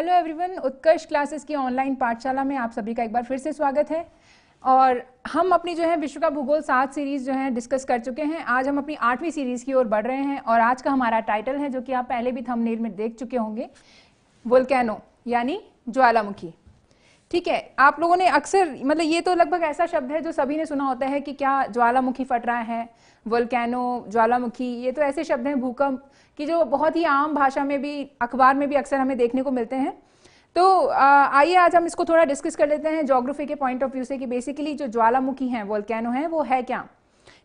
Hello everyone Utkarsh classes की online पाठशाला में आप सभी का एक बार फिर से स्वागत है और हम अपनी जो है विश्व का भूगोल सात सीरीज़ जो है डिस्कस कर चुके हैं आज हम अपनी आठवीं सीरीज़ की ओर बढ़ रहे हैं और आज का हमारा टाइटल है जो कि आप पहले भी थंबनेल में देख चुके होंगे वोल्केनो यानी ज्वालामुखी ठीक है आप लोगों ने अक्सर मतलब ये तो लगभग ऐसा शब्द है जो सभी ने सुना होता है कि क्या ज्वालामुखी फट रहा है वोल्केनो ज्वालामुखी ये तो ऐसे शब्द हैं भूकंप कि जो बहुत ही आम भाषा में भी अखबार में भी अक्सर हमें देखने को मिलते हैं तो आइए आज हम इसको थोड़ा डिस्कस कर लेते हैं ज्योग्राफी के पॉइंट ऑफ व्यू से कि बेसिकली जो ज्वालामुखी हैं वोल्कैनो हैं वो है क्या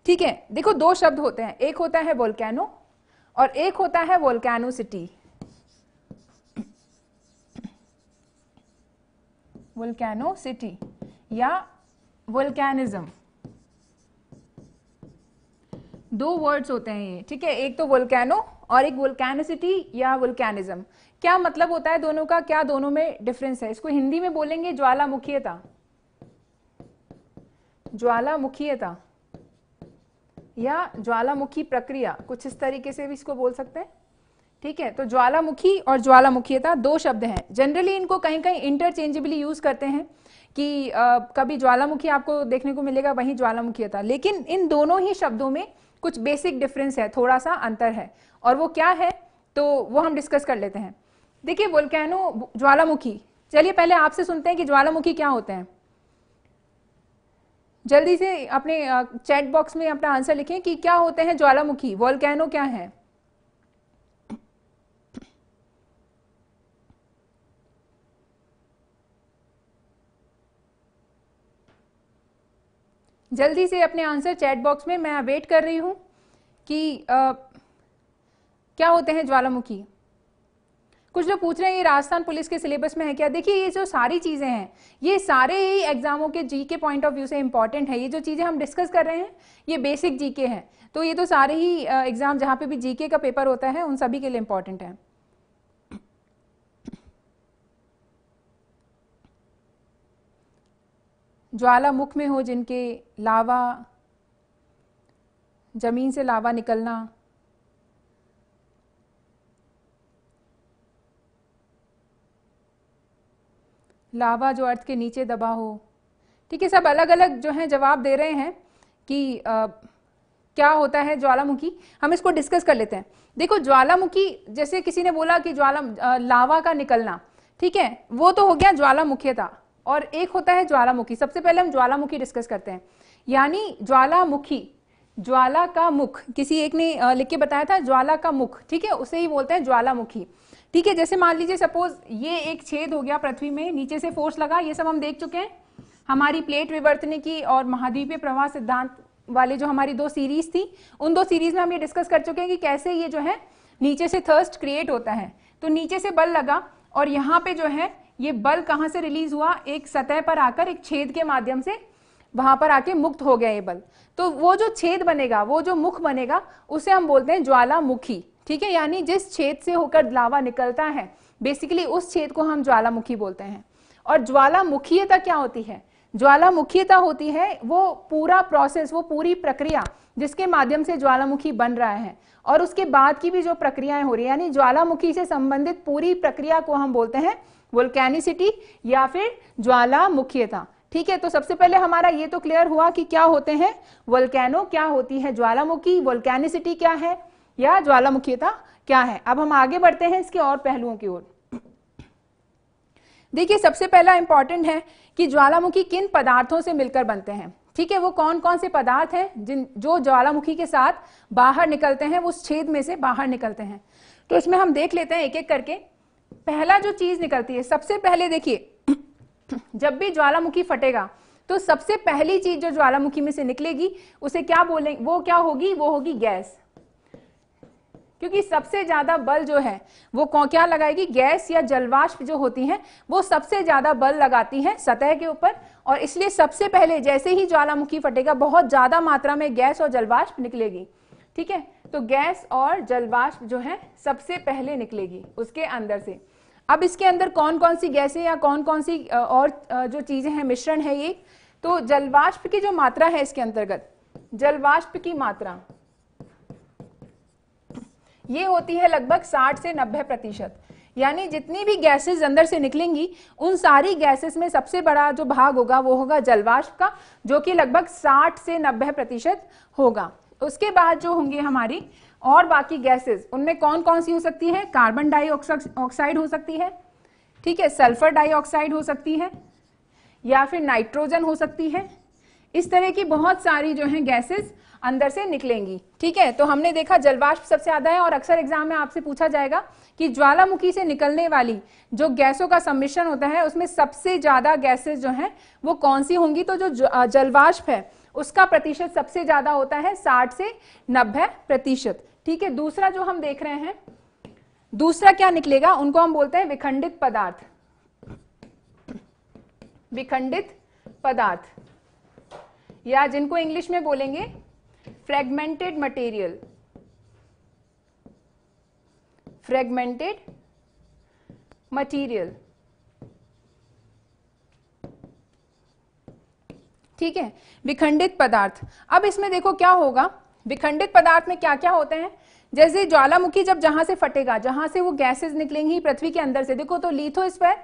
ठीक है देखो दो शब्द होते हैं एक होता है वोलकैनो और एक होता है वोलकैनो सिटी वोलकैनो सिटी या वोलकैनिज्म दो वर्ड्स होते हैं ये ठीक है एक तो वोल्कैनो और एक वोल्कैनिसिटी या वोल्कैनिज्म क्या मतलब होता है दोनों का क्या दोनों में डिफरेंस है इसको हिंदी में बोलेंगे ज्वालामुखीयता ज्वालामुखीयता या ज्वालामुखी प्रक्रिया कुछ इस तरीके से भी इसको बोल सकते हैं ठीक है तो ज्वालामुखी और ज्वालामुखीयता दो शब्द हैं जनरली इनको कहीं कहीं इंटरचेंजेबली यूज करते हैं कि आ, कभी ज्वालामुखी आपको देखने को मिलेगा वहीं ज्वालामुखीयता लेकिन इन दोनों ही शब्दों में कुछ बेसिक डिफरेंस है थोड़ा सा अंतर है और वो क्या है तो वो हम डिस्कस कर लेते हैं देखिए वोल्केनो ज्वालामुखी चलिए पहले आपसे सुनते हैं कि ज्वालामुखी क्या होते हैं जल्दी से अपने चैट बॉक्स में अपना आंसर लिखें कि क्या होते हैं ज्वालामुखी वोल्केनो क्या है जल्दी से अपने आंसर चैट बॉक्स में मैं वेट कर रही हूँ कि आ, क्या होते हैं ज्वालामुखी कुछ लोग पूछ रहे हैं ये राजस्थान पुलिस के सिलेबस में है क्या देखिए ये जो सारी चीज़ें हैं ये सारे ही एग्जामों के G K point of view से इंपॉर्टेंट है ये जो चीज़ें हम डिस्कस कर रहे हैं ये बेसिक जी के हैं तो ये तो सारे ही एग्ज़ाम जहाँ पे भी जी के का पेपर होता है उन सभी के लिए इंपॉर्टेंट है ज्वालामुख में हो जिनके लावा ज़मीन से लावा निकलना लावा जो अर्थ के नीचे दबा हो ठीक है सब अलग अलग जो हैं जवाब दे रहे हैं कि आ, क्या होता है ज्वालामुखी हम इसको डिस्कस कर लेते हैं देखो ज्वालामुखी जैसे किसी ने बोला कि ज्वाला लावा का निकलना ठीक है वो तो हो गया ज्वालामुख्यता और एक होता है ज्वालामुखी सबसे पहले हम ज्वालामुखी डिस्कस करते हैं यानी ज्वालामुखी ज्वाला का मुख किसी एक ने लिख के बताया था ज्वाला का मुख ठीक है उसे ही बोलते हैं ज्वालामुखी ठीक है जैसे मान लीजिए सपोज ये एक छेद हो गया पृथ्वी में नीचे से फोर्स लगा ये सब हम देख चुके हैं हमारी प्लेट विवर्तने की और महाद्वीपीय प्रवाह सिद्धांत वाले जो हमारी दो सीरीज थी उन दो सीरीज में हम ये डिस्कस कर चुके हैं कि कैसे ये जो है नीचे से थर्स्ट क्रिएट होता है तो नीचे से बल लगा और यहाँ पे जो है ये बल कहां से रिलीज हुआ एक सतह पर आकर एक छेद के माध्यम से वहां पर आके मुक्त हो गया ये बल तो वो जो छेद बनेगा वो जो मुख बनेगा उसे हम बोलते हैं ज्वालामुखी ठीक है यानी जिस छेद से होकर लावा निकलता है बेसिकली उस छेद को हम ज्वालामुखी बोलते हैं और ज्वालामुखीयता क्या होती है ज्वालामुखीयता होती है वो पूरा प्रोसेस वो पूरी प्रक्रिया जिसके माध्यम से ज्वालामुखी बन रहा है और उसके बाद की भी जो प्रक्रियाएं हो रही है यानी ज्वालामुखी से संबंधित पूरी प्रक्रिया को हम बोलते हैं वोल्केनिसिटी या फिर ज्वालामुखीयता ठीक है तो सबसे पहले हमारा ये तो क्लियर हुआ कि क्या होते हैं वोल्केनो क्या होती है ज्वालामुखी वोल्केनिसिटी क्या है या ज्वालामुखीयता क्या है अब हम आगे बढ़ते हैं इसके और पहलुओं की ओर देखिए सबसे पहला इंपॉर्टेंट है कि ज्वालामुखी किन पदार्थों से मिलकर बनते हैं ठीक है वो कौन कौन से पदार्थ हैं जिन जो ज्वालामुखी के साथ बाहर निकलते हैं उस छेद में से बाहर निकलते हैं तो इसमें हम देख लेते हैं एक एक करके पहला जो चीज निकलती है सबसे पहले देखिए जब भी ज्वालामुखी फटेगा तो सबसे पहली चीज जो ज्वालामुखी में से निकलेगी उसे क्या बोले वो क्या होगी वो होगी गैस क्योंकि सबसे ज्यादा बल जो है वो क्या लगाएगी गैस या जलवाष्प जो होती है वो सबसे ज्यादा बल लगाती है सतह के ऊपर और इसलिए सबसे पहले जैसे ही ज्वालामुखी फटेगा बहुत ज्यादा मात्रा में गैस और जलवाष्प निकलेगी ठीक है तो गैस और जलवाष्प जो है सबसे पहले निकलेगी उसके अंदर से अब इसके अंदर कौन कौन सी गैसें या कौन कौन सी और जो चीज़ें हैं मिश्रण है ये तो जलवाष्प की जो मात्रा है इसके अंतर्गत जलवाष्प की मात्रा ये होती है लगभग 60 से 90 प्रतिशत यानी जितनी भी गैसेस अंदर से निकलेंगी उन सारी गैसेस में सबसे बड़ा जो भाग होगा वो होगा जलवाष्प का जो कि लगभग 60 से 90 प्रतिशत होगा उसके बाद जो होंगे हमारी और बाकी गैसेस उनमें कौन कौन सी हो सकती है कार्बन डाइऑक्साइड हो सकती है ठीक है सल्फर डाइऑक्साइड हो सकती है या फिर नाइट्रोजन हो सकती है इस तरह की बहुत सारी जो है गैसेस अंदर से निकलेंगी ठीक है तो हमने देखा जलवाष्प सबसे ज्यादा है और अक्सर एग्जाम में आपसे पूछा जाएगा कि ज्वालामुखी से निकलने वाली जो गैसों का सम्मिश्रण होता है उसमें सबसे ज्यादा गैसेस जो हैं वो कौन सी होंगी तो जो जलवाष्प है उसका प्रतिशत सबसे ज्यादा होता है साठ से नब्बे प्रतिशत ठीक है दूसरा जो हम देख रहे हैं दूसरा क्या निकलेगा उनको हम बोलते हैं विखंडित पदार्थ विखंडित पदार्थ या जिनको इंग्लिश में बोलेंगे फ्रेगमेंटेड मटेरियल फ्रेगमेंटेड मटेरियल ठीक है विखंडित पदार्थ अब इसमें देखो क्या होगा विखंडित पदार्थ में क्या क्या होते हैं जैसे ज्वालामुखी जब जहां से फटेगा जहां से वो गैसेस निकलेंगी पृथ्वी के अंदर से देखो तो इस पर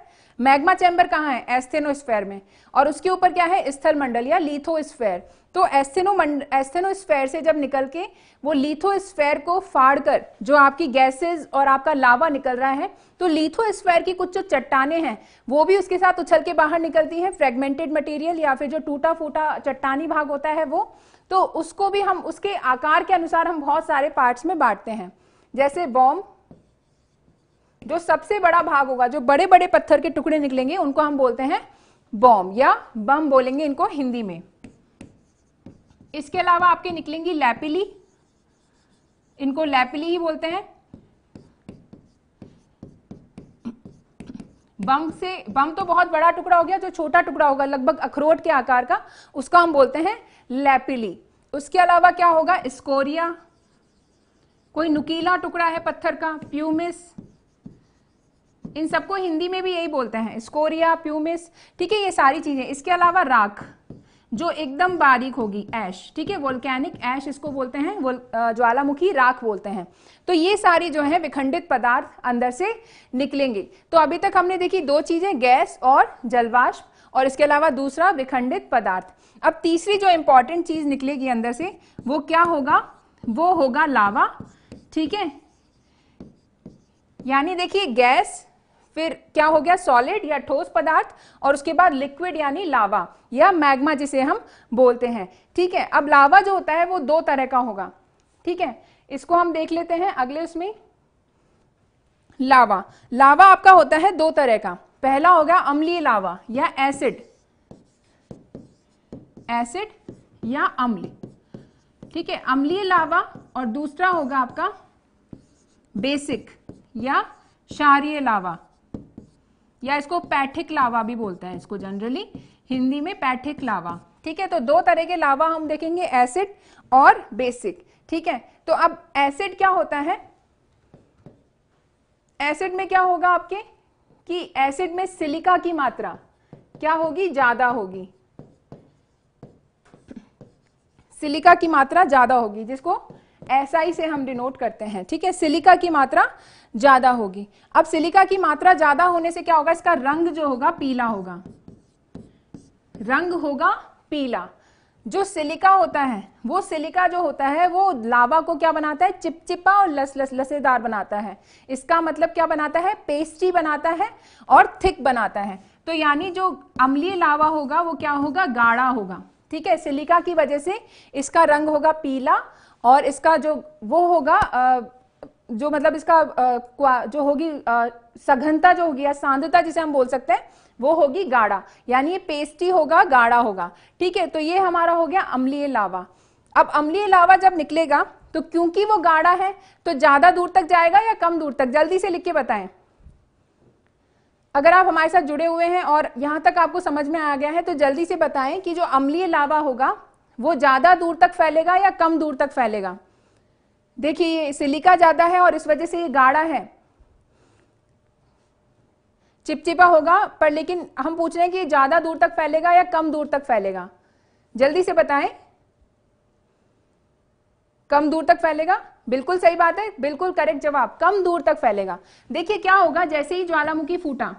मैग्मा चैम्बर कहाँ है एस्थेनोस्फेयर में और उसके ऊपर क्या है स्थल मंडल या लीथो स्फेयर तो एस्थेनो स्फेयर से जब निकल के वो लीथो स्फेयर को फाड़कर जो आपकी गैसेस और आपका लावा निकल रहा है तो लीथो स्फेयर की कुछ जो चट्टाने हैं वो भी उसके साथ उछल के बाहर निकलती हैं फ्रेगमेंटेड मटेरियल या फिर जो टूटा फूटा चट्टानी भाग होता है वो तो उसको भी हम उसके आकार के अनुसार हम बहुत सारे पार्ट्स में बांटते हैं जैसे बॉम्ब जो सबसे बड़ा भाग होगा जो बड़े बड़े पत्थर के टुकड़े निकलेंगे उनको हम बोलते हैं बॉम्ब या बम बोलेंगे इनको हिंदी में इसके अलावा आपके निकलेंगी लैपिली इनको लैपिली ही बोलते हैं बम से बम तो बहुत बड़ा टुकड़ा हो गया जो छोटा टुकड़ा होगा लगभग अखरोट के आकार का उसका हम बोलते हैं लैपिली उसके अलावा क्या होगा स्कोरिया कोई नुकीला टुकड़ा है पत्थर का प्यूमिस इन सबको हिंदी में भी यही बोलते हैं स्कोरिया प्यूमिस ठीक है ये सारी चीज़ें इसके अलावा राख जो एकदम बारीक होगी ऐश ठीक है वोल्कैनिक ऐश इसको बोलते हैं ज्वालामुखी राख बोलते हैं तो ये सारी जो है विखंडित पदार्थ अंदर से निकलेंगे तो अभी तक हमने देखी दो चीज़ें गैस और जलवाष्प और इसके अलावा दूसरा विखंडित पदार्थ अब तीसरी जो इंपॉर्टेंट चीज़ निकलेगी अंदर से वो क्या होगा वो होगा लावा ठीक है यानी देखिए गैस फिर क्या हो गया सॉलिड या ठोस पदार्थ और उसके बाद लिक्विड यानी लावा या मैग्मा जिसे हम बोलते हैं ठीक है अब लावा जो होता है वो दो तरह का होगा ठीक है इसको हम देख लेते हैं अगले उसमें लावा लावा आपका होता है दो तरह का पहला होगा अम्लीय लावा या एसिड एसिड या अम्ल ठीक है अम्लीय लावा और दूसरा होगा आपका बेसिक या क्षारीय लावा या इसको पैठिक लावा भी बोलते हैं इसको जनरली हिंदी में पैठिक लावा ठीक है तो दो तरह के लावा हम देखेंगे एसिड और बेसिक ठीक है तो अब एसिड क्या होता है एसिड में क्या होगा आपके कि एसिड में सिलिका की मात्रा क्या होगी ज्यादा होगी सिलिका की मात्रा ज्यादा होगी जिसको ऐसा ही से हम डिनोट करते हैं ठीक है सिलिका की मात्रा ज्यादा होगी अब सिलिका की मात्रा ज्यादा होने से क्या होगा इसका रंग जो होगा पीला होगा रंग होगा पीला जो सिलिका होता है वो सिलिका जो होता है वो लावा को क्या बनाता है चिपचिपा और लस लस लसेदार बनाता है इसका मतलब क्या बनाता है पेस्ट्री बनाता है और थिक बनाता है तो यानी जो अम्लीय लावा होगा वो क्या होगा गाढ़ा होगा ठीक है सिलिका की वजह से इसका रंग होगा पीला और इसका जो वो होगा जो मतलब इसका जो होगी सघनता जो होगी या सांद्रता जिसे हम बोल सकते हैं वो होगी गाढ़ा यानी ये पेस्टी होगा गाढ़ा होगा ठीक है तो ये हमारा हो गया अम्लीय लावा अब अम्लीय लावा जब निकलेगा तो क्योंकि वो गाढ़ा है तो ज्यादा दूर तक जाएगा या कम दूर तक जल्दी से लिख के बताएं अगर आप हमारे साथ जुड़े हुए हैं और यहां तक आपको समझ में आ गया है तो जल्दी से बताएं कि जो अम्लीय लावा होगा वो ज़्यादा दूर तक फैलेगा या कम दूर तक फैलेगा देखिए ये सिलिका ज़्यादा है और इस वजह से ये गाढ़ा है चिपचिपा होगा पर लेकिन हम पूछ रहे हैं कि ये ज़्यादा दूर तक फैलेगा या कम दूर तक फैलेगा जल्दी से बताएं कम दूर तक फैलेगा बिल्कुल सही बात है बिल्कुल करेक्ट जवाब कम दूर तक फैलेगा देखिए क्या होगा जैसे ही ज्वालामुखी फूटा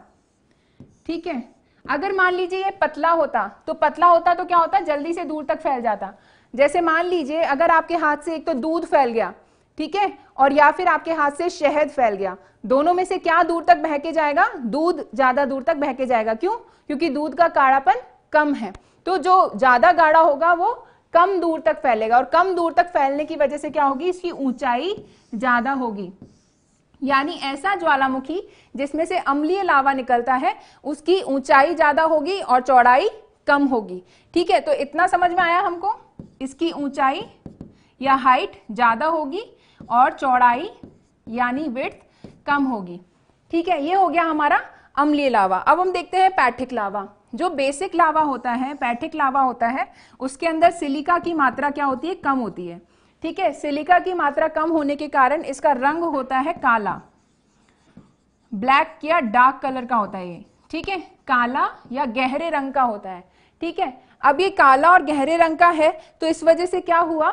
ठीक है अगर मान लीजिए ये पतला होता तो पतला होता तो क्या होता जल्दी से दूर तक फैल जाता जैसे मान लीजिए अगर आपके हाथ से एक तो दूध फैल गया ठीक है और या फिर आपके हाथ से शहद फैल गया दोनों में से क्या दूर तक बहके जाएगा दूध ज्यादा दूर तक बहके जाएगा क्यों क्योंकि दूध का काढ़ापन कम है तो जो ज्यादा गाढ़ा होगा वो कम दूर तक फैलेगा और कम दूर तक फैलने की वजह से क्या होगी इसकी ऊंचाई ज्यादा होगी यानी ऐसा ज्वालामुखी जिसमें से अम्लीय लावा निकलता है उसकी ऊंचाई ज्यादा होगी और चौड़ाई कम होगी ठीक है तो इतना समझ में आया हमको इसकी ऊंचाई या हाइट ज्यादा होगी और चौड़ाई यानी विड्थ कम होगी ठीक है ये हो गया हमारा अम्लीय लावा अब हम देखते हैं पैठिक लावा जो बेसिक लावा होता है पैठिक लावा होता है उसके अंदर सिलिका की मात्रा क्या होती है कम होती है ठीक है सिलिका की मात्रा कम होने के कारण इसका रंग होता है काला ब्लैक या डार्क कलर का होता है ये ठीक है काला या गहरे रंग का होता है ठीक है अब ये काला और गहरे रंग का है तो इस वजह से क्या हुआ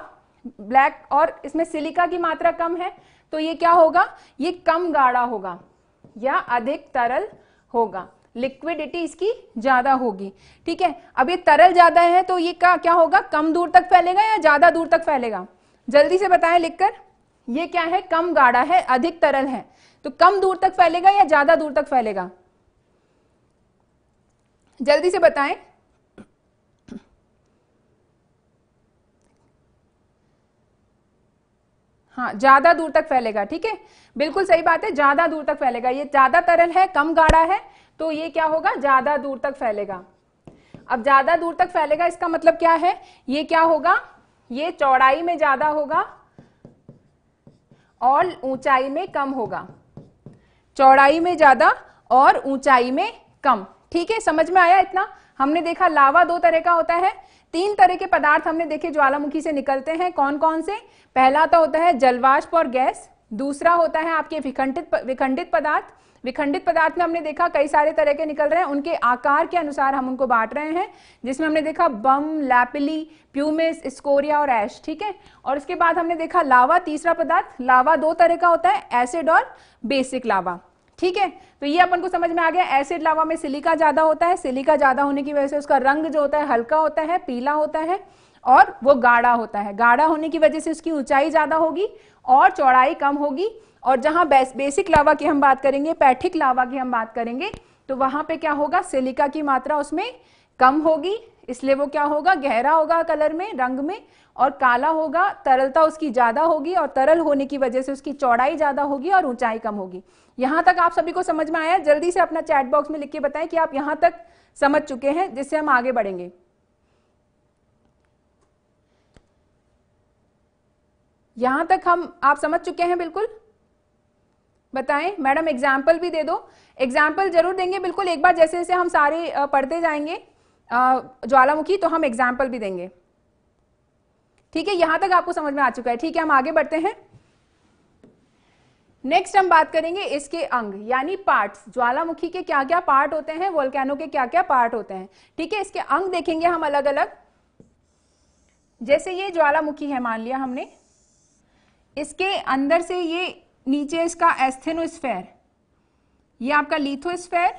ब्लैक और इसमें सिलिका की मात्रा कम है तो ये क्या होगा ये कम गाढ़ा होगा या अधिक तरल होगा लिक्विडिटी इसकी ज्यादा होगी ठीक है अब ये तरल ज्यादा है तो ये का क्या होगा कम दूर तक फैलेगा या ज्यादा दूर तक फैलेगा जल्दी से बताएं लिखकर ये क्या है कम गाढ़ा है अधिक तरल है तो कम दूर तक फैलेगा या ज्यादा दूर तक फैलेगा जल्दी से बताएं हाँ ज्यादा दूर तक फैलेगा ठीक है बिल्कुल सही बात है ज्यादा दूर तक फैलेगा ये ज्यादा तरल है कम गाढ़ा है तो ये क्या होगा ज्यादा दूर तक फैलेगा अब ज्यादा दूर तक फैलेगा इसका मतलब क्या है ये क्या होगा ये चौड़ाई में ज्यादा होगा और ऊंचाई में कम होगा चौड़ाई में ज्यादा और ऊंचाई में कम ठीक है समझ में आया इतना हमने देखा लावा दो तरह का होता है तीन तरह के पदार्थ हमने देखे ज्वालामुखी से निकलते हैं कौन कौन से पहला तो होता है जलवाष्प और गैस दूसरा होता है आपके विखंडित विखंडित पदार्थ विखंडित पदार्थ में हमने देखा कई सारे तरह के निकल रहे हैं उनके आकार के अनुसार हम उनको बांट रहे हैं जिसमें हमने देखा बम लैपिली प्यूमिस स्कोरिया और एश ठीक है और उसके बाद हमने देखा लावा तीसरा पदार्थ लावा दो तरह का होता है एसिड और बेसिक लावा ठीक है तो ये अपन को समझ में आ गया एसिड लावा में सिलिका ज्यादा होता है सिलिका ज्यादा होने की वजह से उसका रंग जो होता है हल्का होता है पीला होता है और वो गाढ़ा होता है गाढ़ा होने की वजह से उसकी ऊंचाई ज्यादा होगी और चौड़ाई कम होगी और जहाँ बेसिक लावा की हम बात करेंगे पैठिक लावा की हम बात करेंगे तो वहां पे क्या होगा सिलिका की मात्रा उसमें कम होगी इसलिए वो क्या होगा गहरा होगा कलर में रंग में और काला होगा तरलता उसकी ज़्यादा होगी और तरल होने की वजह से उसकी चौड़ाई ज़्यादा होगी और ऊंचाई कम होगी यहां तक आप सभी को समझ में आया जल्दी से अपना चैट बॉक्स में लिख के बताएं कि आप यहां तक समझ चुके हैं जिससे हम आगे बढ़ेंगे यहां तक हम आप समझ चुके हैं बिल्कुल बताएं मैडम एग्जाम्पल भी दे दो एग्जाम्पल जरूर देंगे बिल्कुल एक बार जैसे जैसे हम सारे पढ़ते जाएंगे ज्वालामुखी तो हम एग्जाम्पल भी देंगे ठीक है यहां तक आपको समझ में आ चुका है ठीक है हम आगे बढ़ते हैं नेक्स्ट हम बात करेंगे इसके अंग यानी पार्ट्स ज्वालामुखी के क्या क्या पार्ट होते हैं वोल्केनो के क्या क्या पार्ट होते हैं ठीक है इसके अंग देखेंगे हम अलग अलग जैसे ये ज्वालामुखी है मान लिया हमने इसके अंदर से ये नीचे इसका एस्थेनोस्फेयर ये आपका लिथोस्फेयर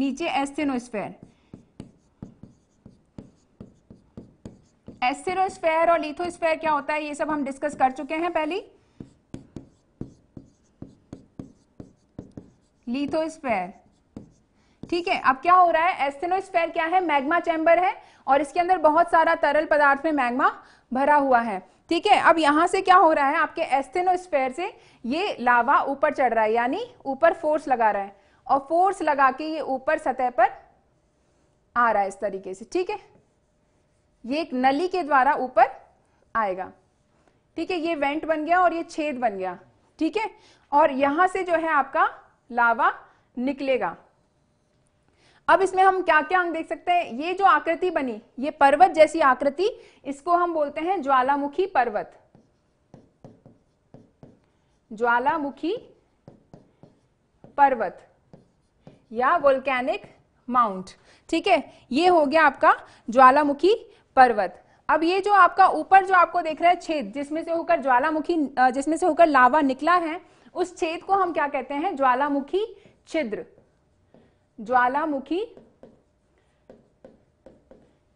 नीचे एस्थेनोस्फेयर एस्थेनोस्फेयर और लिथोस्फेयर क्या होता है ये सब हम डिस्कस कर चुके हैं पहले लिथोस्फेयर ठीक है अब क्या हो रहा है एस्थेनोस्फेयर क्या है मैग्मा चैम्बर है और इसके अंदर बहुत सारा तरल पदार्थ में मैग्मा भरा हुआ है ठीक है अब यहां से क्या हो रहा है आपके एस्थेनोस्फेयर से ये लावा ऊपर चढ़ रहा है यानी ऊपर फोर्स लगा रहा है और फोर्स लगा के ये ऊपर सतह पर आ रहा है इस तरीके से ठीक है ये एक नली के द्वारा ऊपर आएगा ठीक है ये वेंट बन गया और ये छेद बन गया ठीक है और यहां से जो है आपका लावा निकलेगा अब इसमें हम क्या क्या अंग देख सकते हैं ये जो आकृति बनी ये पर्वत जैसी आकृति इसको हम बोलते हैं ज्वालामुखी पर्वत ज्वालामुखी पर्वत या वोल्केनिक माउंट ठीक है ये हो गया आपका ज्वालामुखी पर्वत अब ये जो आपका ऊपर जो आपको देख रहा है छेद जिसमें से होकर ज्वालामुखी जिसमें से होकर लावा निकला है उस छेद को हम क्या कहते हैं ज्वालामुखी छिद्र ज्वालामुखी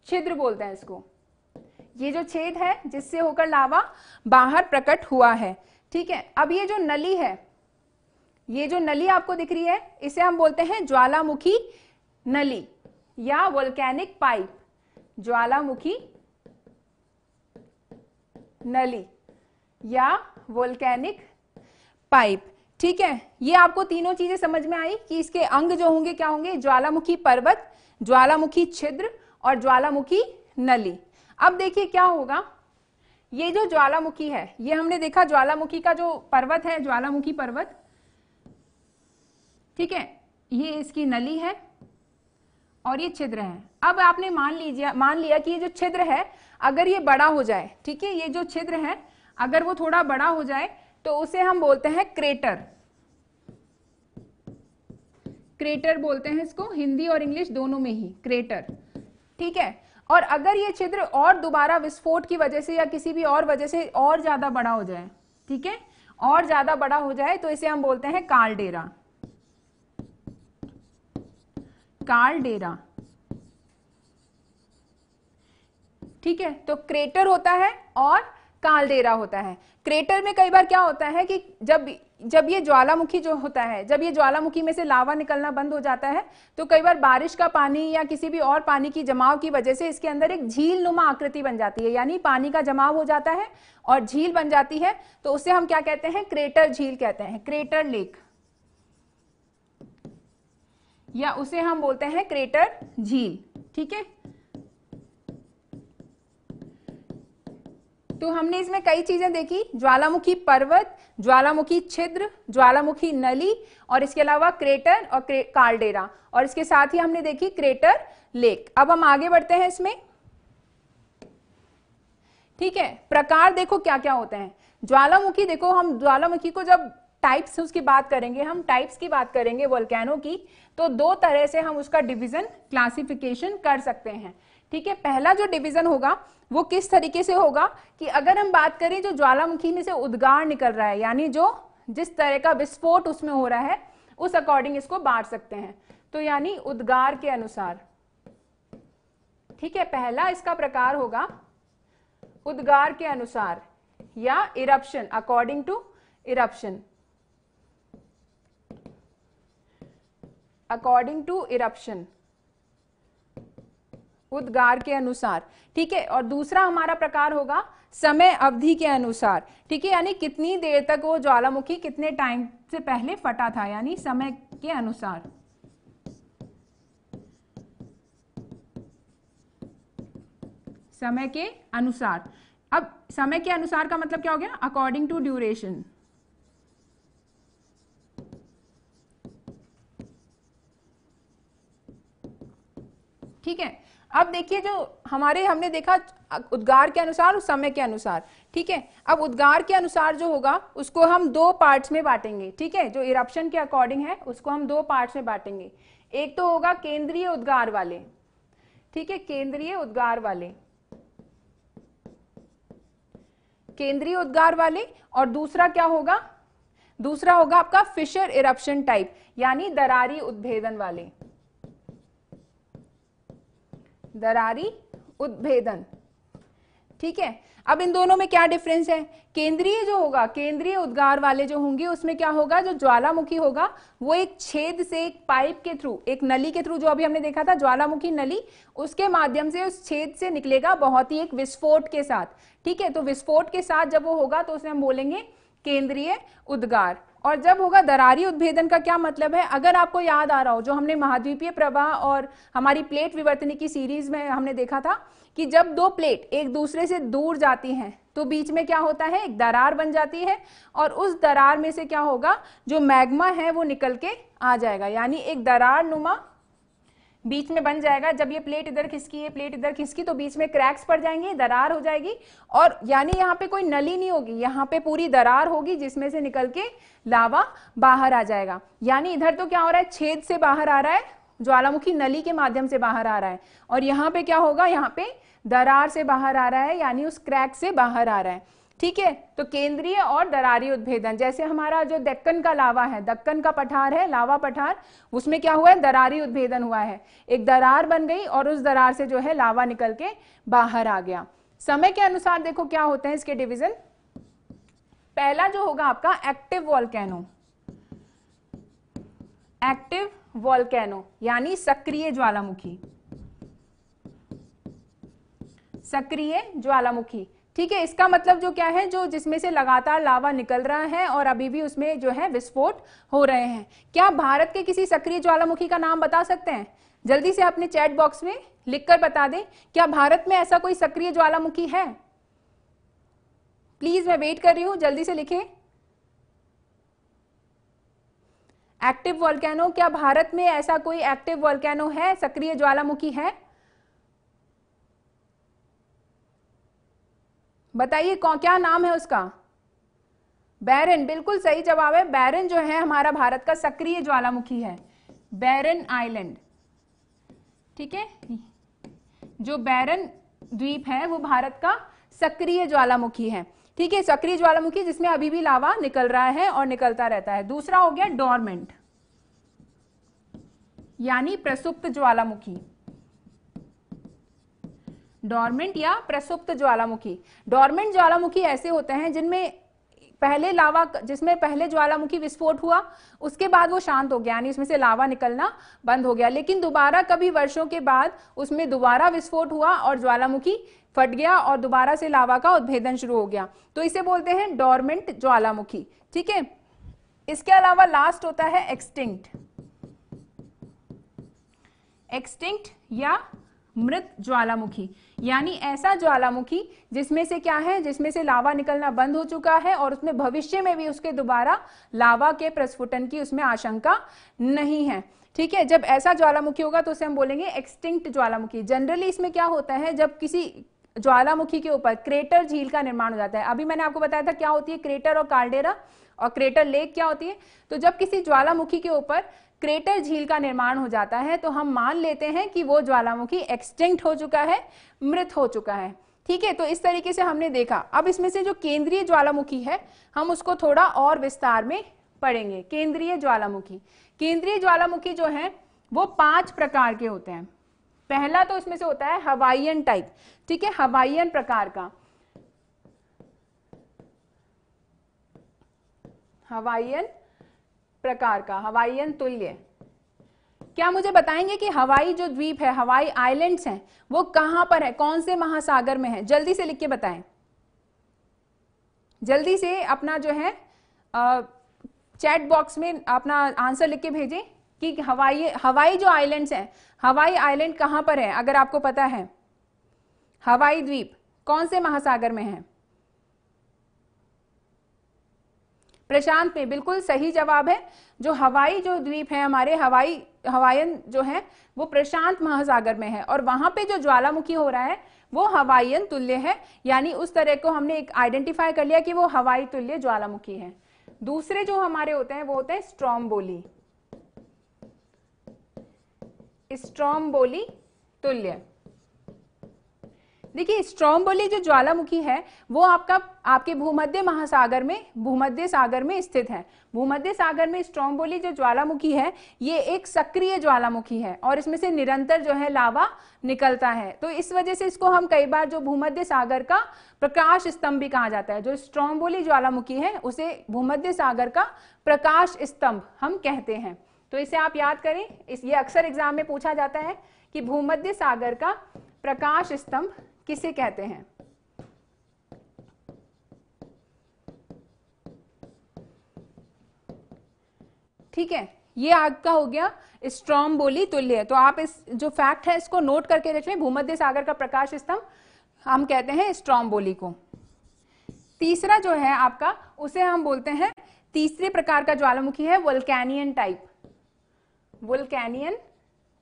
छिद्र बोलते हैं इसको ये जो छेद है जिससे होकर लावा बाहर प्रकट हुआ है ठीक है अब ये जो नली है ये जो नली आपको दिख रही है इसे हम बोलते हैं ज्वालामुखी नली या वोल्केनिक पाइप ज्वालामुखी नली या वोल्केनिक पाइप ठीक है ये आपको तीनों चीजें समझ में आई कि इसके अंग जो होंगे क्या होंगे ज्वालामुखी पर्वत ज्वालामुखी छिद्र और ज्वालामुखी नली अब देखिए क्या होगा ये जो ज्वालामुखी है ये हमने देखा ज्वालामुखी का जो पर्वत है ज्वालामुखी पर्वत ठीक है ये इसकी नली है और ये छिद्र है अब आपने मान लीजिए मान लिया कि ये जो छिद्र है अगर ये बड़ा हो जाए ठीक है ये जो छिद्र है अगर वो थोड़ा बड़ा हो जाए तो उसे हम बोलते हैं क्रेटर क्रेटर बोलते हैं इसको हिंदी और इंग्लिश दोनों में ही क्रेटर ठीक है और अगर ये छिद्र और दोबारा विस्फोट की वजह से या किसी भी और वजह से और ज़्यादा बड़ा हो जाए ठीक है और ज़्यादा बड़ा हो जाए तो इसे हम बोलते हैं कालडेरा कालडेरा ठीक है तो क्रेटर होता है और कालडेरा होता है क्रेटर में कई बार क्या होता है कि जब जब ये ज्वालामुखी जो होता है जब ये ज्वालामुखी में से लावा निकलना बंद हो जाता है तो कई बार बारिश का पानी या किसी भी और पानी की जमाव की वजह से इसके अंदर एक झील नुमा आकृति बन जाती है यानी पानी का जमाव हो जाता है और झील बन जाती है तो उसे हम क्या कहते हैं क्रेटर झील कहते हैं क्रेटर लेक या उसे हम बोलते हैं क्रेटर झील ठीक है तो हमने इसमें कई चीजें देखी ज्वालामुखी पर्वत ज्वालामुखी छिद्र ज्वालामुखी नली और इसके अलावा क्रेटर और क्रे, कालडेरा और इसके साथ ही हमने देखी क्रेटर लेक अब हम आगे बढ़ते हैं इसमें ठीक है प्रकार देखो क्या क्या होते हैं ज्वालामुखी देखो हम ज्वालामुखी को जब टाइप्स उसकी बात करेंगे हम टाइप्स की बात करेंगे वोल्केनो की तो दो तरह से हम उसका डिवीजन क्लासिफिकेशन कर सकते हैं ठीक है पहला जो डिवीजन होगा वो किस तरीके से होगा कि अगर हम बात करें जो ज्वालामुखी में से उद्गार निकल रहा है यानी जो जिस तरह का विस्फोट उसमें हो रहा है उस अकॉर्डिंग इसको बांट सकते हैं तो यानी उद्गार के अनुसार ठीक है पहला इसका प्रकार होगा उद्गार के अनुसार या eruption according to eruption according to eruption उद्गार के अनुसार ठीक है और दूसरा हमारा प्रकार होगा समय अवधि के अनुसार ठीक है यानी कितनी देर तक वो ज्वालामुखी कितने टाइम से पहले फटा था यानी समय के अनुसार समय के अनुसार अब समय के अनुसार का मतलब क्या हो गया अकॉर्डिंग टू ड्यूरेशन ठीक है अब देखिए जो हमारे हमने देखा उद्गार के अनुसार और समय के अनुसार ठीक है अब उद्गार के अनुसार जो होगा उसको हम दो पार्ट्स में बांटेंगे ठीक है जो इरप्शन के अकॉर्डिंग है उसको हम दो पार्ट्स में बांटेंगे एक तो होगा केंद्रीय उद्गार वाले ठीक है केंद्रीय उद्गार वाले केंद्रीय उद्गार वाले और दूसरा क्या होगा दूसरा होगा आपका फिशर इरप्शन टाइप यानी दरारी उद्भेदन वाले दरारी उद्भेदन ठीक है अब इन दोनों में क्या डिफरेंस है केंद्रीय जो होगा केंद्रीय उद्गार वाले जो होंगे उसमें क्या होगा जो ज्वालामुखी होगा वो एक छेद से एक पाइप के थ्रू एक नली के थ्रू जो अभी हमने देखा था ज्वालामुखी नली उसके माध्यम से उस छेद से निकलेगा बहुत ही एक विस्फोट के साथ ठीक है तो विस्फोट के साथ जब वो होगा तो उसे हम बोलेंगे केंद्रीय उद्गार और जब होगा दरारी उद्भेदन का क्या मतलब है अगर आपको याद आ रहा हो जो हमने महाद्वीपीय प्रवाह और हमारी प्लेट विवर्तनी की सीरीज में हमने देखा था कि जब दो प्लेट एक दूसरे से दूर जाती हैं तो बीच में क्या होता है एक दरार बन जाती है और उस दरार में से क्या होगा जो मैग्मा है वो निकल के आ जाएगा यानी एक दरार नुमा बीच में बन जाएगा जब ये प्लेट इधर खिसकी ये प्लेट इधर खिसकी तो बीच में क्रैक्स पड़ जाएंगे दरार हो जाएगी और यानी यहाँ पे कोई नली नहीं होगी यहाँ पे पूरी दरार होगी जिसमें से निकल के लावा बाहर आ जाएगा यानी इधर तो क्या हो रहा है छेद से बाहर आ रहा है ज्वालामुखी नली के माध्यम से बाहर आ रहा है और यहाँ पे क्या होगा यहाँ पे दरार से बाहर आ रहा है यानी उस क्रैक से बाहर आ रहा है ठीक है तो केंद्रीय और दरारी उद्भेदन जैसे हमारा जो दक्कन का लावा है दक्कन का पठार है लावा पठार उसमें क्या हुआ है दरारी उद्भेदन हुआ है एक दरार बन गई और उस दरार से जो है लावा निकल के बाहर आ गया समय के अनुसार देखो क्या होते हैं इसके डिविजन पहला जो होगा आपका एक्टिव वॉलकैनो एक्टिव वॉलकैनो यानी सक्रिय ज्वालामुखी सक्रिय ज्वालामुखी ठीक है इसका मतलब जो क्या है जो जिसमें से लगातार लावा निकल रहा है और अभी भी उसमें जो है विस्फोट हो रहे हैं क्या भारत के किसी सक्रिय ज्वालामुखी का नाम बता सकते हैं जल्दी से अपने चैट बॉक्स में लिखकर बता दें क्या भारत में ऐसा कोई सक्रिय ज्वालामुखी है प्लीज मैं वेट कर रही हूं जल्दी से लिखें एक्टिव वॉल्केनो क्या भारत में ऐसा कोई एक्टिव वॉल्केनो है सक्रिय ज्वालामुखी है बताइए कौन क्या नाम है उसका बैरन बिल्कुल सही जवाब है बैरन जो है हमारा भारत का सक्रिय ज्वालामुखी है बैरन आइलैंड ठीक है जो बैरन द्वीप है वो भारत का सक्रिय ज्वालामुखी है ठीक है सक्रिय ज्वालामुखी जिसमें अभी भी लावा निकल रहा है और निकलता रहता है दूसरा हो गया डोरमेंट यानी प्रसुप्त ज्वालामुखी डॉर्मेंट या प्रसुप्त ज्वालामुखी डॉर्मेंट ज्वालामुखी ऐसे होते हैं जिनमें पहले लावा जिसमें पहले ज्वालामुखी विस्फोट हुआ उसके बाद वो शांत हो गया यानी उसमें से लावा निकलना बंद हो गया लेकिन दोबारा कभी वर्षों के बाद उसमें दोबारा विस्फोट हुआ और ज्वालामुखी फट गया और दोबारा से लावा का उद्भेदन शुरू हो गया तो इसे बोलते हैं डॉर्मेंट ज्वालामुखी ठीक है इसके अलावा लास्ट होता है एक्सटिंक्ट एक्सटिंक्ट या मृत ज्वालामुखी यानी ऐसा ज्वालामुखी जिसमें से क्या है जिसमें से लावा निकलना बंद हो चुका है और उसमें भविष्य में भी उसके दोबारा लावा के प्रस्फुटन की उसमें आशंका नहीं है ठीक है जब ऐसा ज्वालामुखी होगा तो उसे हम बोलेंगे एक्सटिंक्ट ज्वालामुखी जनरली इसमें क्या होता है जब किसी ज्वालामुखी के ऊपर क्रेटर झील का निर्माण हो जाता है अभी मैंने आपको बताया था क्या होती है क्रेटर और कार्डेरा और क्रेटर लेक क्या होती है तो जब किसी ज्वालामुखी के ऊपर क्रेटर झील का निर्माण हो जाता है तो हम मान लेते हैं कि वो ज्वालामुखी एक्सटिंक्ट हो चुका है मृत हो चुका है ठीक है तो इस तरीके से हमने देखा अब इसमें से जो केंद्रीय ज्वालामुखी है हम उसको थोड़ा और विस्तार में पढ़ेंगे केंद्रीय ज्वालामुखी केंद्रीय ज्वालामुखी जो है वो पांच प्रकार के होते हैं पहला तो इसमें से होता है हवाइयन टाइप ठीक है हवाइयन प्रकार का हवाइयन प्रकार का हवाईयन तुल्य क्या मुझे बताएंगे कि हवाई जो द्वीप है हवाई आइलैंड्स हैं वो कहां पर है कौन से महासागर में है जल्दी से लिख के बताएं जल्दी से अपना जो है चैट बॉक्स में अपना आंसर लिख के भेजें कि हवाई हवाई जो आइलैंड्स हैं हवाई आइलैंड कहां पर है अगर आपको पता है हवाई द्वीप कौन से महासागर में है प्रशांत में बिल्कुल सही जवाब है जो हवाई जो द्वीप है हमारे हवाई हवायन जो है वो प्रशांत महासागर में है और वहां पे जो ज्वालामुखी हो रहा है वो हवाईयन तुल्य है यानी उस तरह को हमने एक आइडेंटिफाई कर लिया कि वो हवाई तुल्य ज्वालामुखी है दूसरे जो हमारे होते हैं वो होते हैं स्ट्रॉम्बोली स्ट्रॉम्बोली तुल्य देखिए स्ट्रॉम्बोली जो ज्वालामुखी है वो आपका आपके भूमध्य महासागर में भूमध्य सागर में स्थित है भूमध्य सागर में स्ट्रॉम्बोली जो ज्वालामुखी है ये एक सक्रिय ज्वालामुखी है और इसमें से निरंतर जो है लावा निकलता है तो इस वजह से इसको हम कई बार जो भूमध्य सागर का प्रकाश स्तंभ भी कहा जाता है जो स्ट्रॉम्बोली ज्वालामुखी है उसे भूमध्य सागर का प्रकाश स्तंभ हम कहते हैं तो इसे आप याद करें इस ये अक्सर एग्जाम में पूछा जाता है कि भूमध्य सागर का प्रकाश स्तंभ किसे कहते हैं ठीक है ये आग का हो गया स्ट्रॉम बोली तुल्य तो आप इस जो फैक्ट है इसको नोट करके रख लें भूमध्य सागर का प्रकाश स्तंभ हम कहते हैं स्ट्रॉम बोली को तीसरा जो है आपका उसे हम बोलते हैं तीसरे प्रकार का ज्वालामुखी है वोल्कैनियन टाइप वोल्कैनियन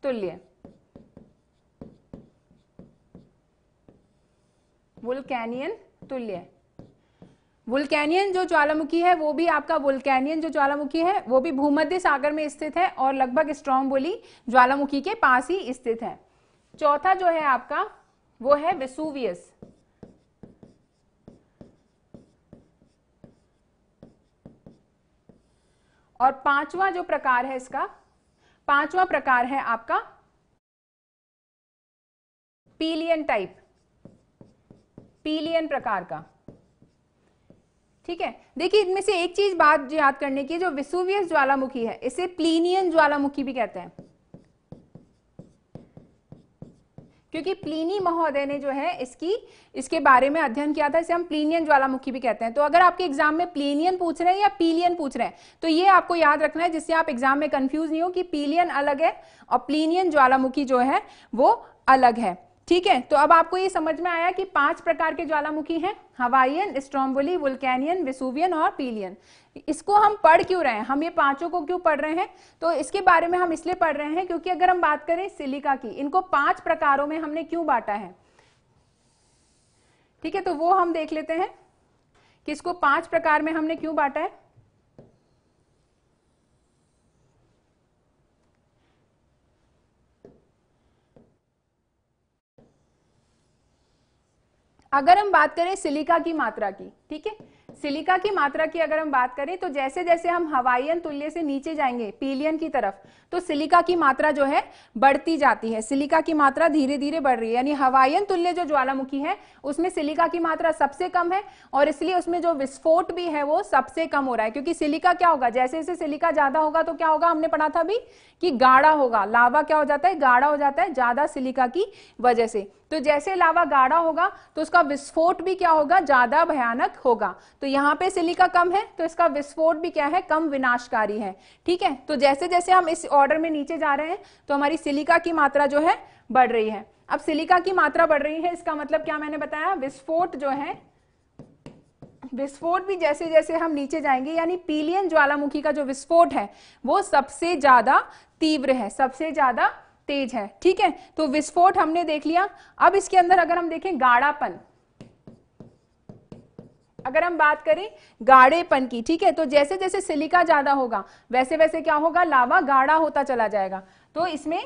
तुल्य वुलकैनियन तुल्य वुलकैनियन जो ज्वालामुखी है वो भी आपका वुलकैनियन जो ज्वालामुखी है वो भी भूमध्य सागर में स्थित है और लगभग स्ट्रॉन्ग बोली ज्वालामुखी के पास ही स्थित है चौथा जो है आपका वो है वेसुवियस और पांचवा जो प्रकार है इसका पांचवा प्रकार है आपका पीलियन टाइप पीलियन प्रकार का ठीक है देखिए इनमें से एक चीज बात याद करने की जो विसुवियस ज्वालामुखी है इसे प्लीनियन ज्वालामुखी भी कहते हैं क्योंकि प्लीनी महोदय ने जो है इसकी इसके बारे में अध्ययन किया था इसे हम प्लीनियन ज्वालामुखी भी कहते हैं तो अगर आपके एग्जाम में प्लीनियन पूछ रहे हैं या पीलियन पूछ रहे हैं तो ये आपको याद रखना है जिससे आप एग्जाम में कंफ्यूज नहीं हो कि पीलियन अलग है और प्लीनियन ज्वालामुखी जो है वो अलग है ठीक है तो अब आपको ये समझ में आया कि पांच प्रकार के ज्वालामुखी हैं हवाइयन स्ट्रॉम्बोली वुल्कैनियन विसुवियन और पीलियन इसको हम पढ़ क्यों रहे हैं हम ये पांचों को क्यों पढ़ रहे हैं तो इसके बारे में हम इसलिए पढ़ रहे हैं क्योंकि अगर हम बात करें सिलिका की इनको पांच प्रकारों में हमने क्यों बांटा है ठीक है तो वो हम देख लेते हैं कि इसको पांच प्रकार में हमने क्यों बांटा है अगर हम बात करें सिलिका की मात्रा की ठीक है सिलिका की मात्रा की अगर हम बात करें तो जैसे जैसे हम हवाईयन तुल्य से नीचे जाएंगे पीलियन की तरफ तो सिलिका की मात्रा जो है बढ़ती जाती है सिलिका की मात्रा धीरे धीरे बढ़ रही है यानी हवाईयन तुल्य जो ज्वालामुखी है उसमें सिलिका की मात्रा सबसे कम है और इसलिए उसमें जो विस्फोट भी है वो सबसे कम हो रहा है क्योंकि सिलिका क्या होगा जैसे जैसे सिलिका ज्यादा होगा तो क्या होगा हमने पढ़ा था अभी कि गाढ़ा होगा लावा क्या हो जाता है गाढ़ा हो जाता है ज्यादा सिलिका की वजह से तो जैसे लावा गाढ़ा होगा तो उसका विस्फोट भी क्या होगा ज्यादा भयानक होगा तो यहाँ पे सिलिका कम है तो इसका विस्फोट भी क्या है कम विनाशकारी है ठीक है तो जैसे जैसे हम इस ऑर्डर में नीचे जा रहे हैं तो हमारी सिलिका की मात्रा जो है बढ़ रही है अब सिलिका की मात्रा बढ़ रही है इसका मतलब क्या मैंने बताया विस्फोट जो है विस्फोट भी जैसे जैसे हम नीचे जाएंगे यानी पीलियन ज्वालामुखी का जो विस्फोट है वो सबसे ज्यादा तीव्र है सबसे ज्यादा तेज है ठीक है तो विस्फोट हमने देख लिया अब इसके अंदर अगर हम देखें गाढ़ापन अगर हम बात करें गाढ़ेपन की ठीक है तो जैसे जैसे सिलिका ज्यादा होगा वैसे वैसे क्या होगा लावा गाढ़ा होता चला जाएगा तो इसमें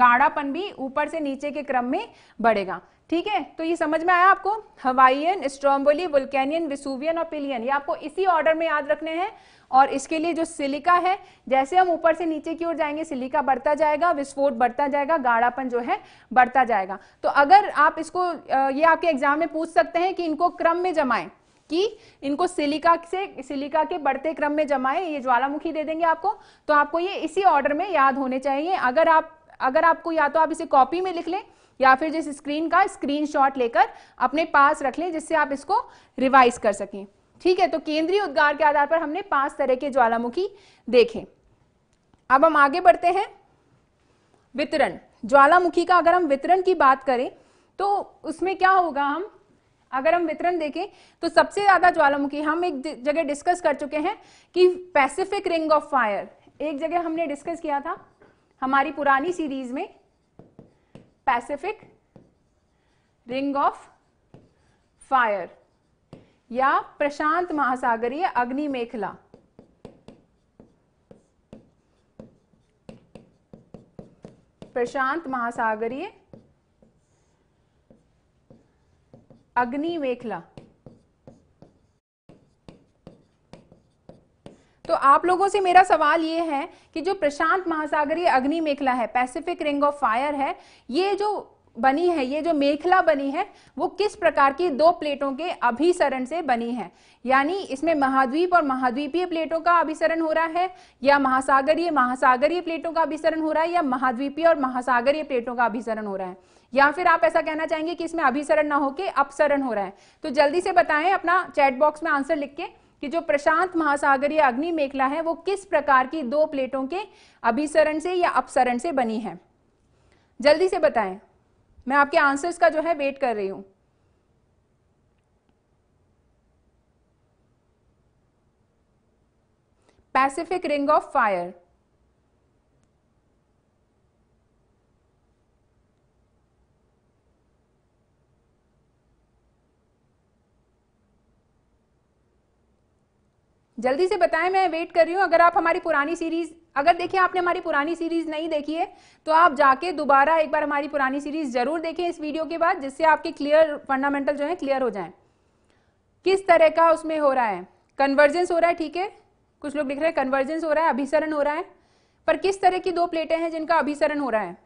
गाढ़ापन भी ऊपर से नीचे के क्रम में बढ़ेगा ठीक है तो ये समझ में आया आपको हवाईयन स्ट्रॉम्बोली वुल्कैनियन विसुवियन और पिलियन ये आपको इसी ऑर्डर में याद रखने हैं और इसके लिए जो सिलिका है जैसे हम ऊपर से नीचे की ओर जाएंगे सिलिका बढ़ता जाएगा विस्फोट बढ़ता जाएगा गाढ़ापन जो है बढ़ता जाएगा तो अगर आप इसको ये आपके एग्जाम में पूछ सकते हैं कि इनको क्रम में जमाएं कि इनको सिलिका से सिलिका के बढ़ते क्रम में जमाएं ये ज्वालामुखी दे देंगे आपको तो आपको ये इसी ऑर्डर में याद होने चाहिए अगर आप अगर आपको या तो आप इसे कॉपी में लिख लें या फिर जिस स्क्रीन का स्क्रीन लेकर अपने पास रख लें जिससे आप इसको रिवाइज कर सकें ठीक है तो केंद्रीय उद्गार के आधार पर हमने पांच तरह के ज्वालामुखी देखे अब हम आगे बढ़ते हैं वितरण ज्वालामुखी का अगर हम वितरण की बात करें तो उसमें क्या होगा हम अगर हम वितरण देखें तो सबसे ज्यादा ज्वालामुखी हम एक जगह डिस्कस कर चुके हैं कि पैसिफिक रिंग ऑफ फायर एक जगह हमने डिस्कस किया था हमारी पुरानी सीरीज में पैसिफिक रिंग ऑफ फायर या प्रशांत महासागरीय अग्नि मेखला प्रशांत महासागरीय अग्नि मेखला तो आप लोगों से मेरा सवाल ये है कि जो प्रशांत महासागरीय अग्नि मेखला है पैसिफिक रिंग ऑफ फायर है ये जो बनी है ये जो मेखला बनी है वो किस प्रकार की दो प्लेटों के अभिसरण से बनी है यानी इसमें महाद्वीप और महाद्वीपीय प्लेटों का अभिसरण हो रहा है या महासागरीय महासागरीय प्लेटों का अभिसरण हो रहा है या महाद्वीपीय और महासागरीय प्लेटों का अभिसरण हो रहा है या फिर आप ऐसा कहना चाहेंगे कि इसमें अभिसरण ना होके अपसरण हो रहा है तो जल्दी से बताएं अपना चैट बॉक्स में आंसर लिख के कि जो प्रशांत महासागरीय अग्नि मेखला है वो किस प्रकार की दो प्लेटों के अभिसरण से या अपसरण से बनी है जल्दी से बताएं मैं आपके आंसर्स का जो है वेट कर रही हूं पैसिफिक रिंग ऑफ फायर जल्दी से बताएं मैं वेट कर रही हूँ अगर आप हमारी पुरानी सीरीज़ अगर देखिए आपने हमारी पुरानी सीरीज़ नहीं देखी है तो आप जाके दोबारा एक बार हमारी पुरानी सीरीज़ ज़रूर देखें इस वीडियो के बाद जिससे आपके क्लियर फंडामेंटल जो है क्लियर हो जाए किस तरह का उसमें हो रहा है कन्वर्जेंस हो रहा है ठीक है कुछ लोग लिख रहे हैं कन्वर्जेंस हो रहा है अभिसरण हो रहा है पर किस तरह की दो प्लेटें हैं जिनका अभिसरण हो रहा है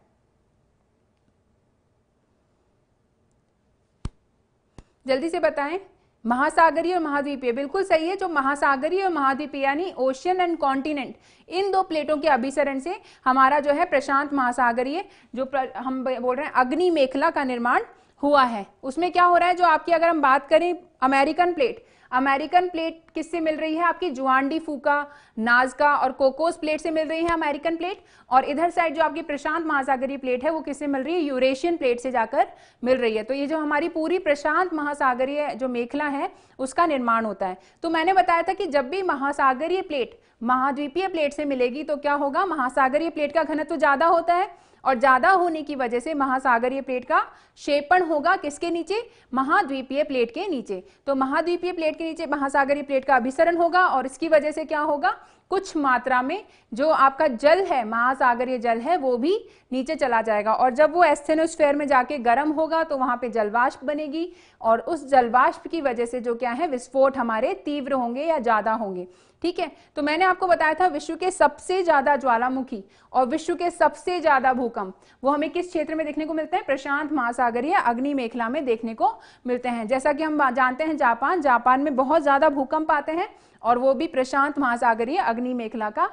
जल्दी से बताएं महासागरीय और महाद्वीपीय बिल्कुल सही है जो महासागरीय और महाद्वीपीय यानी ओशियन एंड कॉन्टिनेंट इन दो प्लेटों के अभिसरण से हमारा जो है प्रशांत महासागरीय जो हम बोल रहे हैं अग्नि मेखला का निर्माण हुआ है उसमें क्या हो रहा है जो आपकी अगर हम बात करें अमेरिकन प्लेट अमेरिकन प्लेट किससे मिल रही है आपकी जुआंडी फूका नाजका और कोकोस प्लेट से मिल रही है अमेरिकन प्लेट और इधर साइड जो आपकी प्रशांत महासागरीय प्लेट है वो किससे मिल रही है यूरेशियन प्लेट से जाकर मिल रही है तो ये जो हमारी पूरी प्रशांत महासागरीय जो मेखला है उसका निर्माण होता है तो मैंने बताया था कि जब भी महासागरीय प्लेट महाद्वीपीय प्लेट से मिलेगी तो क्या होगा महासागरीय प्लेट का घनत्व ज्यादा होता है और ज्यादा होने की वजह से महासागरीय प्लेट का क्षेपण होगा किसके नीचे महाद्वीपीय प्लेट के नीचे तो महाद्वीपीय प्लेट के नीचे महासागरीय प्लेट का अभिसरण होगा और इसकी वजह से क्या होगा कुछ मात्रा में जो आपका जल है महासागरीय जल है वो भी नीचे चला जाएगा और जब वो एस्थेनोस्फेयर में जाके गर्म होगा तो वहां पे जलवाष्प बनेगी और उस जलवाष्प की वजह से जो क्या है विस्फोट हमारे तीव्र होंगे या ज्यादा होंगे ठीक है तो मैंने आपको बताया था विश्व के सबसे ज्यादा ज्वालामुखी और विश्व के सबसे ज्यादा भूकंप वो हमें किस क्षेत्र में देखने को मिलते हैं प्रशांत महासागरीय अग्नि मेखला में देखने को मिलते हैं जैसा कि हम जानते हैं जापान जापान में बहुत ज्यादा भूकंप आते हैं और वो भी प्रशांत महासागरीय अग्नि मेखला का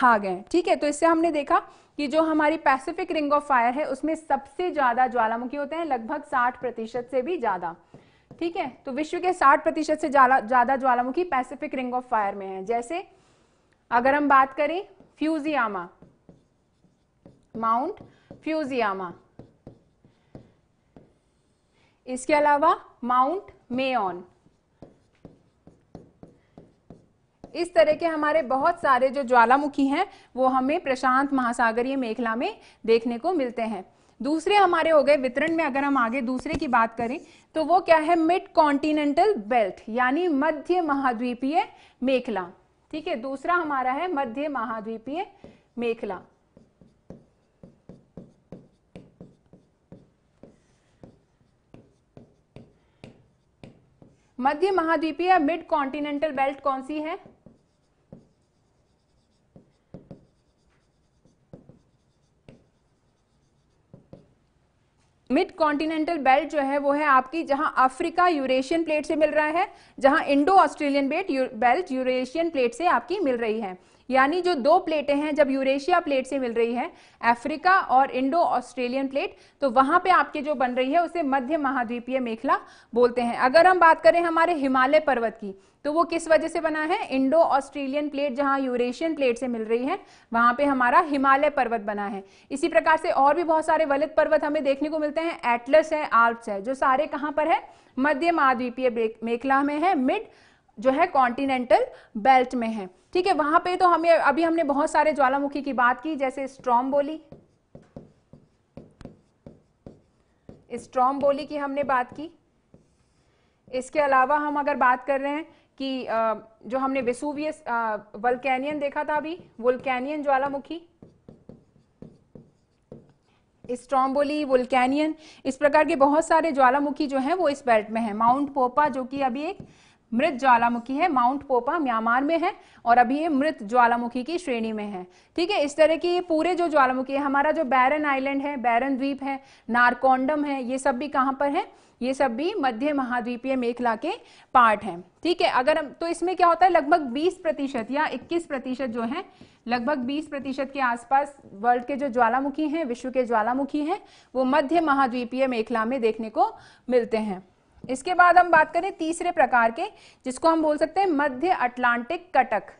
भाग है ठीक है तो इससे हमने देखा कि जो हमारी पैसिफिक रिंग ऑफ फायर है उसमें सबसे ज्यादा ज्वालामुखी होते हैं लगभग साठ प्रतिशत से भी ज्यादा ठीक है तो विश्व के 60 प्रतिशत से ज्यादा ज्वालामुखी पैसिफिक रिंग ऑफ फायर में है जैसे अगर हम बात करें फ्यूजियामा माउंट फ्यूजियामा इसके अलावा माउंट मेयन इस तरह के हमारे बहुत सारे जो ज्वालामुखी हैं वो हमें प्रशांत महासागरीय मेखला में देखने को मिलते हैं दूसरे हमारे हो गए वितरण में अगर हम आगे दूसरे की बात करें तो वो क्या है मिड कॉन्टिनेंटल बेल्ट यानी मध्य महाद्वीपीय मेखला ठीक है दूसरा हमारा है मध्य महाद्वीपीय मेखला मध्य महाद्वीपीय मिड कॉन्टिनेंटल बेल्ट कौन सी है मिड कॉन्टिनेंटल बेल्ट जो है वो है आपकी जहां अफ्रीका यूरेशियन प्लेट से मिल रहा है जहां Indo Australian belt belt Eurasian plate से आपकी मिल रही है यानी जो दो प्लेटें हैं जब यूरेशिया प्लेट से मिल रही है अफ्रीका और इंडो ऑस्ट्रेलियन प्लेट तो वहां पे आपके जो बन रही है उसे मध्य महाद्वीपीय मेखला बोलते हैं अगर हम बात करें हमारे हिमालय पर्वत की तो वो किस वजह से बना है इंडो ऑस्ट्रेलियन प्लेट जहां यूरेशियन प्लेट से मिल रही है वहां पे हमारा हिमालय पर्वत बना है इसी प्रकार से और भी बहुत सारे वलित पर्वत हमें देखने को मिलते हैं एटलस है आल्प्स है जो सारे कहां पर है मध्य महाद्वीपीय मेखला में है मिड जो है कॉन्टिनेंटल बेल्ट में है ठीक है वहां पे तो हमें अभी हमने बहुत सारे ज्वालामुखी की बात की जैसे स्ट्रॉम बोली स्ट्रॉम बोली की हमने बात की इसके अलावा हम अगर बात कर रहे हैं कि जो हमने विसुवियस वलकैनियन देखा था अभी वुल्कैनियन ज्वालामुखी स्ट्रॉम्बोली वुल्कैनियन इस प्रकार के बहुत सारे ज्वालामुखी जो हैं वो इस बेल्ट में है माउंट पोपा जो कि अभी एक मृत ज्वालामुखी है माउंट पोपा म्यांमार में है और अभी ये मृत ज्वालामुखी की श्रेणी में है ठीक है इस तरह की ये पूरे जो ज्वालामुखी है हमारा जो बैरन आइलैंड है बैरन द्वीप है नारकोंडम है ये सब भी कहाँ पर है ये सब भी मध्य महाद्वीपीय मेखला के पार्ट हैं ठीक है अगर हम तो इसमें क्या होता है लगभग 20 प्रतिशत या 21 प्रतिशत जो है लगभग 20 प्रतिशत के आसपास वर्ल्ड के जो ज्वालामुखी हैं विश्व के ज्वालामुखी हैं वो मध्य महाद्वीपीय मेखला में देखने को मिलते हैं इसके बाद हम बात करें तीसरे प्रकार के जिसको हम बोल सकते हैं मध्य अटलांटिक कटक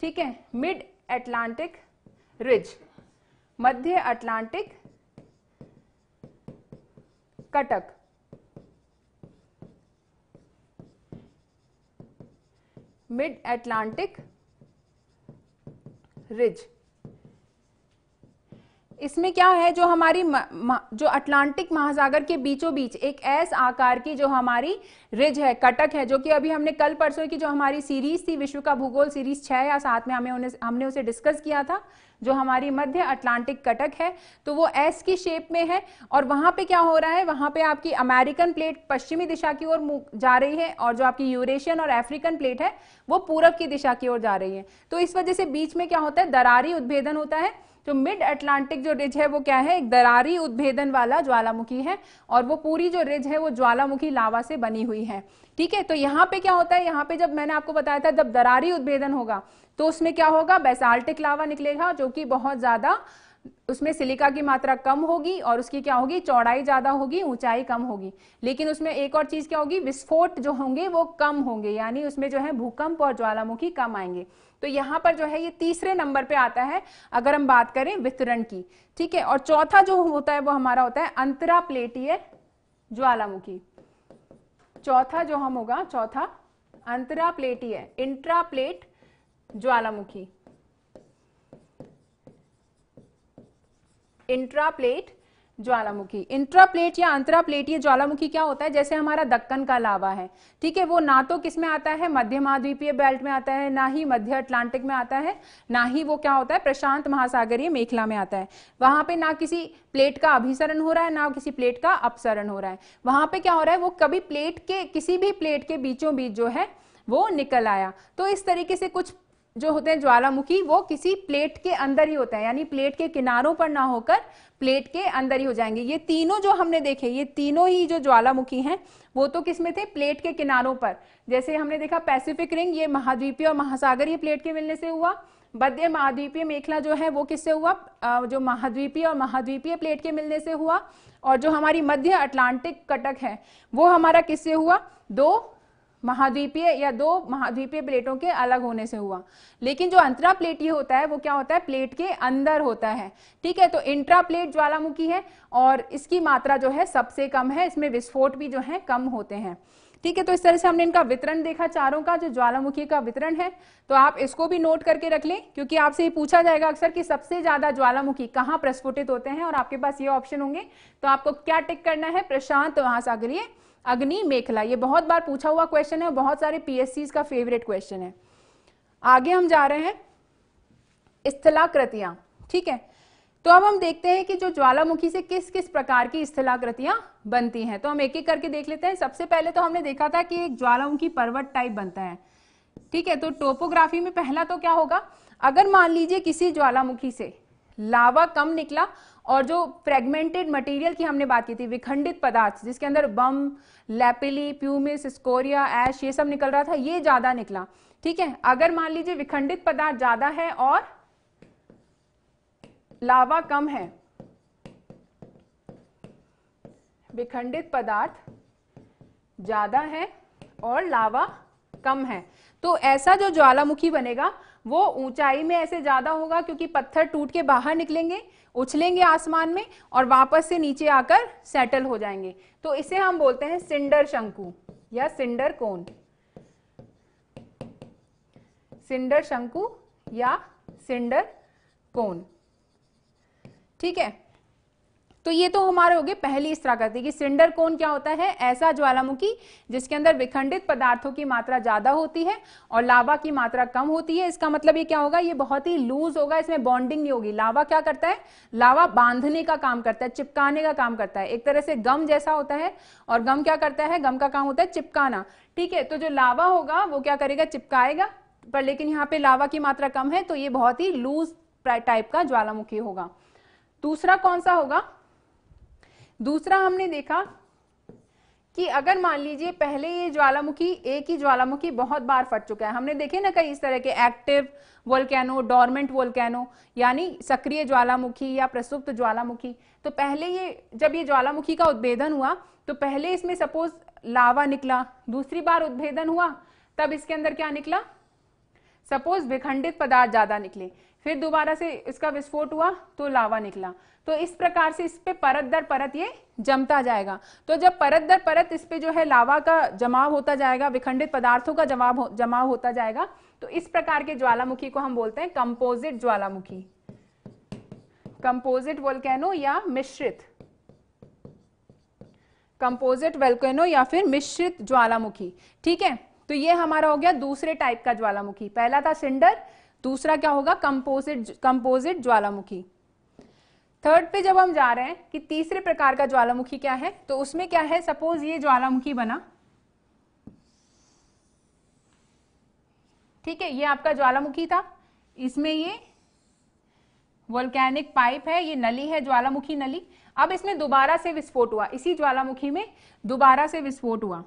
ठीक है मिड अटलांटिक रिज मध्य अटलांटिक कटक मिड अटलांटिक रिज इसमें क्या है जो हमारी म, म, जो अटलांटिक महासागर के बीचों बीच एक एस आकार की जो हमारी रिज है कटक है जो कि अभी हमने कल परसों की जो हमारी सीरीज थी विश्व का भूगोल सीरीज छः या सात में हमें उन्हें हमने उसे डिस्कस किया था जो हमारी मध्य अटलांटिक कटक है तो वो एस की शेप में है और वहाँ पे क्या हो रहा है वहाँ पे आपकी अमेरिकन प्लेट पश्चिमी दिशा की ओर जा रही है और जो आपकी यूरेशियन और अफ्रीकन प्लेट है वो पूरब की दिशा की ओर जा रही है तो इस वजह से बीच में क्या होता है दरारी उद्भेदन होता है जो मिड अटलांटिक जो रिज है वो क्या है एक दरारी उद्भेदन वाला ज्वालामुखी है और वो पूरी जो रिज है वो ज्वालामुखी लावा से बनी हुई है ठीक है तो यहाँ पे क्या होता है यहाँ पे जब मैंने आपको बताया था जब दरारी उद्भेदन होगा तो उसमें क्या होगा बेसाल्टिक लावा निकलेगा जो कि बहुत ज़्यादा उसमें सिलिका की मात्रा कम होगी और उसकी क्या होगी चौड़ाई ज्यादा होगी ऊंचाई कम होगी लेकिन उसमें एक और चीज क्या होगी विस्फोट जो होंगे वो कम होंगे यानी उसमें जो है भूकंप और ज्वालामुखी कम आएंगे तो यहाँ पर जो है ये तीसरे नंबर पे आता है अगर हम बात करें वितरण की ठीक है और चौथा जो होता है वो हमारा होता है अंतरा प्लेटीय ज्वालामुखी चौथा जो हम होगा चौथा अंतरा प्लेटीय इंट्रा प्लेट ज्वालामुखी इंट्राप्लेट ज्वालामुखी इंट्राप्लेट या अंतराप्लेटीय ज्वालामुखी क्या होता है जैसे हमारा दक्कन का लावा है ठीक है वो ना तो किस में आता है मध्य महाद्वीपीय बेल्ट में आता है ना ही मध्य अटलांटिक में आता है ना ही वो क्या होता है प्रशांत महासागरीय मेखला में आता है वहां पे ना किसी प्लेट का अभिसरण हो रहा है ना किसी प्लेट का अपसरण हो रहा है वहां पर क्या हो रहा है वो कभी प्लेट के किसी भी प्लेट के बीचों बीच जो है वो निकल आया तो इस तरीके से कुछ जो होते हैं ज्वालामुखी वो किसी प्लेट के अंदर ही होते हैं यानी प्लेट के किनारों पर ना होकर प्लेट के अंदर ही हो जाएंगे ये तीनों जो हमने देखे ये तीनों ही जो ज्वालामुखी हैं वो तो किसमें थे प्लेट के किनारों पर जैसे हमने देखा पैसिफिक रिंग ये महाद्वीपीय और महासागरीय प्लेट के मिलने से हुआ मध्य महाद्वीपीय मेखला जो है वो किससे हुआ जो महाद्वीपीय और महाद्वीपीय प्लेट के मिलने से हुआ और जो हमारी मध्य अटलांटिक कटक है वो हमारा किससे हुआ दो महाद्वीपीय या दो महाद्वीपीय प्लेटों के अलग होने से हुआ लेकिन जो अंतरा प्लेट ये होता है वो क्या होता है प्लेट के अंदर होता है ठीक है तो इंट्रा प्लेट ज्वालामुखी है और इसकी मात्रा जो है सबसे कम है इसमें विस्फोट भी जो है कम होते हैं ठीक है तो इस तरह से हमने इनका वितरण देखा चारों का जो ज्वालामुखी का वितरण है तो आप इसको भी नोट करके रख लें क्योंकि आपसे ये पूछा जाएगा अक्सर कि सबसे ज्यादा ज्वालामुखी कहाँ प्रस्फुटित होते हैं और आपके पास ये ऑप्शन होंगे तो आपको क्या टिक करना है प्रशांत महासागरीय अग्नि मेखला ये बहुत बार पूछा हुआ क्वेश्चन है बहुत सारे पीएससी का फेवरेट क्वेश्चन है आगे हम जा रहे हैं स्थलाकृतियां ठीक है तो अब हम देखते हैं कि जो ज्वालामुखी से किस किस प्रकार की स्थलाकृतियां बनती हैं तो हम एक एक करके देख लेते हैं सबसे पहले तो हमने देखा था कि एक ज्वालामुखी पर्वत टाइप बनता है ठीक है तो टोपोग्राफी में पहला तो क्या होगा अगर मान लीजिए किसी ज्वालामुखी से लावा कम निकला और जो फ्रेगमेंटेड मटेरियल की हमने बात की थी विखंडित पदार्थ जिसके अंदर बम लेपिली प्यूमिस स्कोरिया ऐश ये सब निकल रहा था ये ज़्यादा निकला ठीक है अगर मान लीजिए विखंडित पदार्थ ज़्यादा है और लावा कम है विखंडित पदार्थ ज़्यादा है और लावा कम है तो ऐसा जो ज्वालामुखी बनेगा वो ऊंचाई में ऐसे ज़्यादा होगा क्योंकि पत्थर टूट के बाहर निकलेंगे उछलेंगे आसमान में और वापस से नीचे आकर सेटल हो जाएंगे तो इसे हम बोलते हैं सिंडर शंकु या सिंडर कोन सिंडर शंकु या सिंडर कोन ठीक है तो ये तो हमारे हो गए पहली स्त्राकृति की सिंडर कोन क्या होता है ऐसा ज्वालामुखी जिसके अंदर विखंडित पदार्थों की मात्रा ज्यादा होती है और लावा की मात्रा कम होती है इसका मतलब ये क्या होगा ये बहुत ही लूज होगा इसमें बॉन्डिंग नहीं होगी लावा क्या करता है लावा बांधने का काम करता है चिपकाने का काम करता है एक तरह से गम जैसा होता है और गम क्या करता है गम का काम होता है चिपकाना ठीक है तो जो लावा होगा वो क्या करेगा चिपकाएगा पर लेकिन यहाँ पे लावा की मात्रा कम है तो ये बहुत ही लूज टाइप का ज्वालामुखी होगा दूसरा कौन सा होगा दूसरा हमने देखा कि अगर मान लीजिए पहले ये ज्वालामुखी एक ही ज्वालामुखी बहुत बार फट चुका है हमने देखे ना कई इस तरह के एक्टिव वोल्केनो डॉर्मेंट वोल्केनो यानी सक्रिय ज्वालामुखी या प्रसुप्त ज्वालामुखी तो पहले ये जब ये ज्वालामुखी का उद्भेदन हुआ तो पहले इसमें सपोज लावा निकला दूसरी बार उद्भेदन हुआ तब इसके अंदर क्या निकला सपोज विखंडित पदार्थ ज्यादा निकले फिर दोबारा से इसका विस्फोट हुआ तो लावा निकला तो इस प्रकार से इस पे परत दर परत ये जमता जाएगा तो जब परत दर परत इस पे जो है लावा का जमाव होता जाएगा विखंडित पदार्थों का जमाव हो, जमाव होता जाएगा तो इस प्रकार के ज्वालामुखी को हम बोलते हैं कंपोजिट ज्वालामुखी कंपोजिट वोल्केनो या मिश्रित कंपोजिट वेल्केनो या फिर मिश्रित ज्वालामुखी ठीक है तो ये हमारा हो गया दूसरे टाइप का ज्वालामुखी पहला था सिंडर दूसरा क्या होगा कंपोजिट कंपोजिट ज्वालामुखी थर्ड पे जब हम जा रहे हैं कि तीसरे प्रकार का ज्वालामुखी क्या है तो उसमें क्या है सपोज ये ज्वालामुखी बना ठीक है ये आपका ज्वालामुखी था इसमें ये वोल्केनिक पाइप है ये नली है ज्वालामुखी नली अब इसमें दोबारा से विस्फोट हुआ इसी ज्वालामुखी में दोबारा से विस्फोट हुआ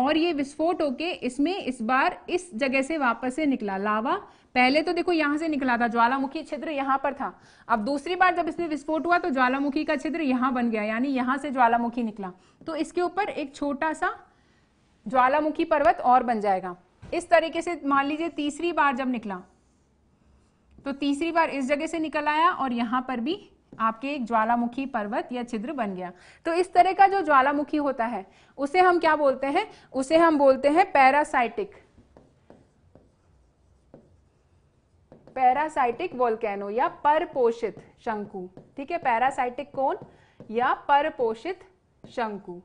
और ये विस्फोट होके इसमें इस बार इस जगह से वापस से निकला लावा पहले तो देखो यहां से निकला था ज्वालामुखी छिद्र यहां पर था अब दूसरी बार जब इसमें विस्फोट हुआ तो ज्वालामुखी का छिद्र यहां बन गया यानी यहां से ज्वालामुखी निकला तो इसके ऊपर एक छोटा सा ज्वालामुखी पर्वत और बन जाएगा इस तरीके से मान लीजिए तीसरी बार जब निकला तो तीसरी बार इस जगह से निकल आया और यहां पर भी आपके एक ज्वालामुखी पर्वत या छिद्र बन गया तो इस तरह का जो ज्वालामुखी होता है उसे हम क्या बोलते हैं उसे हम बोलते हैं पैरासाइटिक पैरासाइटिक वोल्केनो या परपोषित शंकु ठीक है पैरासाइटिक कौन या परपोषित शंकु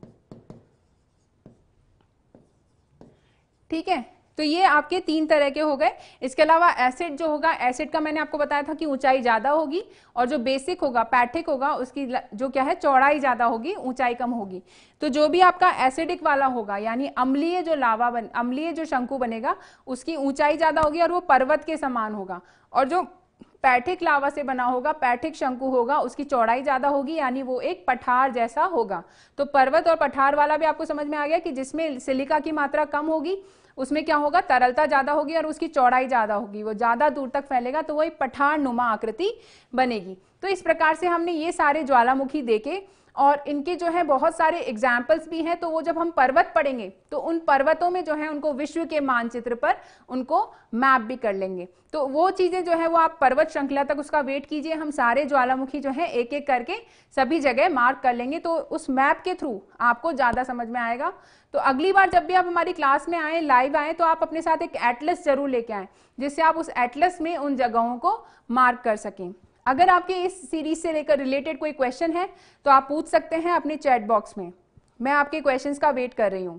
ठीक है तो ये आपके तीन तरह के हो गए इसके अलावा एसिड जो होगा एसिड का मैंने आपको बताया था कि ऊंचाई ज़्यादा होगी और जो बेसिक होगा पैठिक होगा उसकी जो क्या है चौड़ाई ज़्यादा होगी ऊंचाई कम होगी तो जो भी आपका एसिडिक वाला होगा यानी अम्लीय जो लावा बन अम्लीय जो शंकु बनेगा उसकी ऊंचाई ज़्यादा होगी और वो पर्वत के समान होगा और जो पैठिक लावा से बना होगा पैठिक शंकु होगा उसकी चौड़ाई ज़्यादा होगी यानी वो एक पठार जैसा होगा तो पर्वत और पठार वाला भी आपको समझ में आ गया कि जिसमें सिलिका की मात्रा कम होगी उसमें क्या होगा तरलता ज़्यादा होगी और उसकी चौड़ाई ज़्यादा होगी वो ज़्यादा दूर तक फैलेगा तो वो एक पठान नुमा आकृति बनेगी तो इस प्रकार से हमने ये सारे ज्वालामुखी देखे और इनके जो है बहुत सारे एग्जाम्पल्स भी हैं तो वो जब हम पर्वत पढ़ेंगे तो उन पर्वतों में जो है उनको विश्व के मानचित्र पर उनको मैप भी कर लेंगे तो वो चीज़ें जो है वो आप पर्वत श्रृंखला तक उसका वेट कीजिए हम सारे ज्वालामुखी जो है एक एक करके सभी जगह मार्क कर लेंगे तो उस मैप के थ्रू आपको ज़्यादा समझ में आएगा तो अगली बार जब भी आप हमारी क्लास में आए लाइव आए तो आप अपने साथ एक एटलस जरूर लेके आए जिससे आप उस एटलस में उन जगहों को मार्क कर सकें अगर आपके इस सीरीज से लेकर रिलेटेड कोई क्वेश्चन है तो आप पूछ सकते हैं अपने चैट बॉक्स में मैं आपके क्वेश्चन का वेट कर रही हूं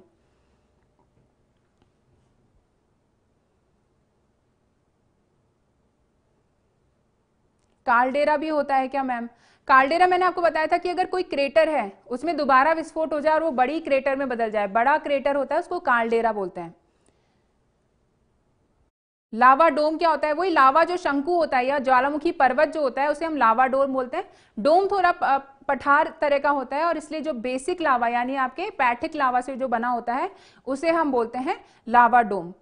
कालडेरा भी होता है क्या मैम कालडेरा मैंने आपको बताया था कि अगर कोई क्रेटर है उसमें दोबारा विस्फोट हो जाए और वो बड़ी क्रेटर में बदल जाए बड़ा क्रेटर होता है उसको कालडेरा बोलते हैं लावा डोम क्या होता है वही लावा जो शंकु होता है या ज्वालामुखी पर्वत जो होता है उसे हम लावा डोम बोलते हैं डोम थोड़ा पठार तरह का होता है और इसलिए जो बेसिक लावा यानी आपके पैठिक लावा से जो बना होता है उसे हम बोलते हैं लावा डोम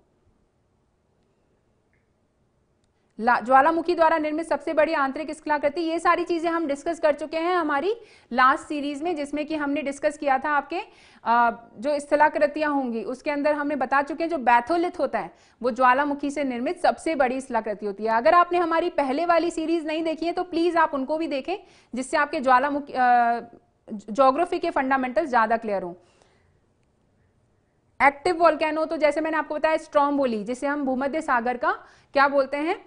ज्वालामुखी द्वारा निर्मित सबसे बड़ी आंतरिक स्कलाकृति ये सारी चीजें हम डिस्कस कर चुके हैं हमारी लास्ट सीरीज में जिसमें कि हमने डिस्कस किया था आपके आ, जो स्थलाकृतियां होंगी उसके अंदर हमने बता चुके हैं जो बैथोलिथ होता है वो ज्वालामुखी से निर्मित सबसे बड़ी स्थलाकृति होती है अगर आपने हमारी पहले वाली सीरीज नहीं देखी है तो प्लीज आप उनको भी देखें जिससे आपके ज्वालामुखी जोग्राफी के फंडामेंटल ज्यादा क्लियर हों एक्टिव वॉल्केनो तो जैसे मैंने आपको बताया स्ट्रॉम्बोली जिसे हम भूमध्य सागर का क्या बोलते हैं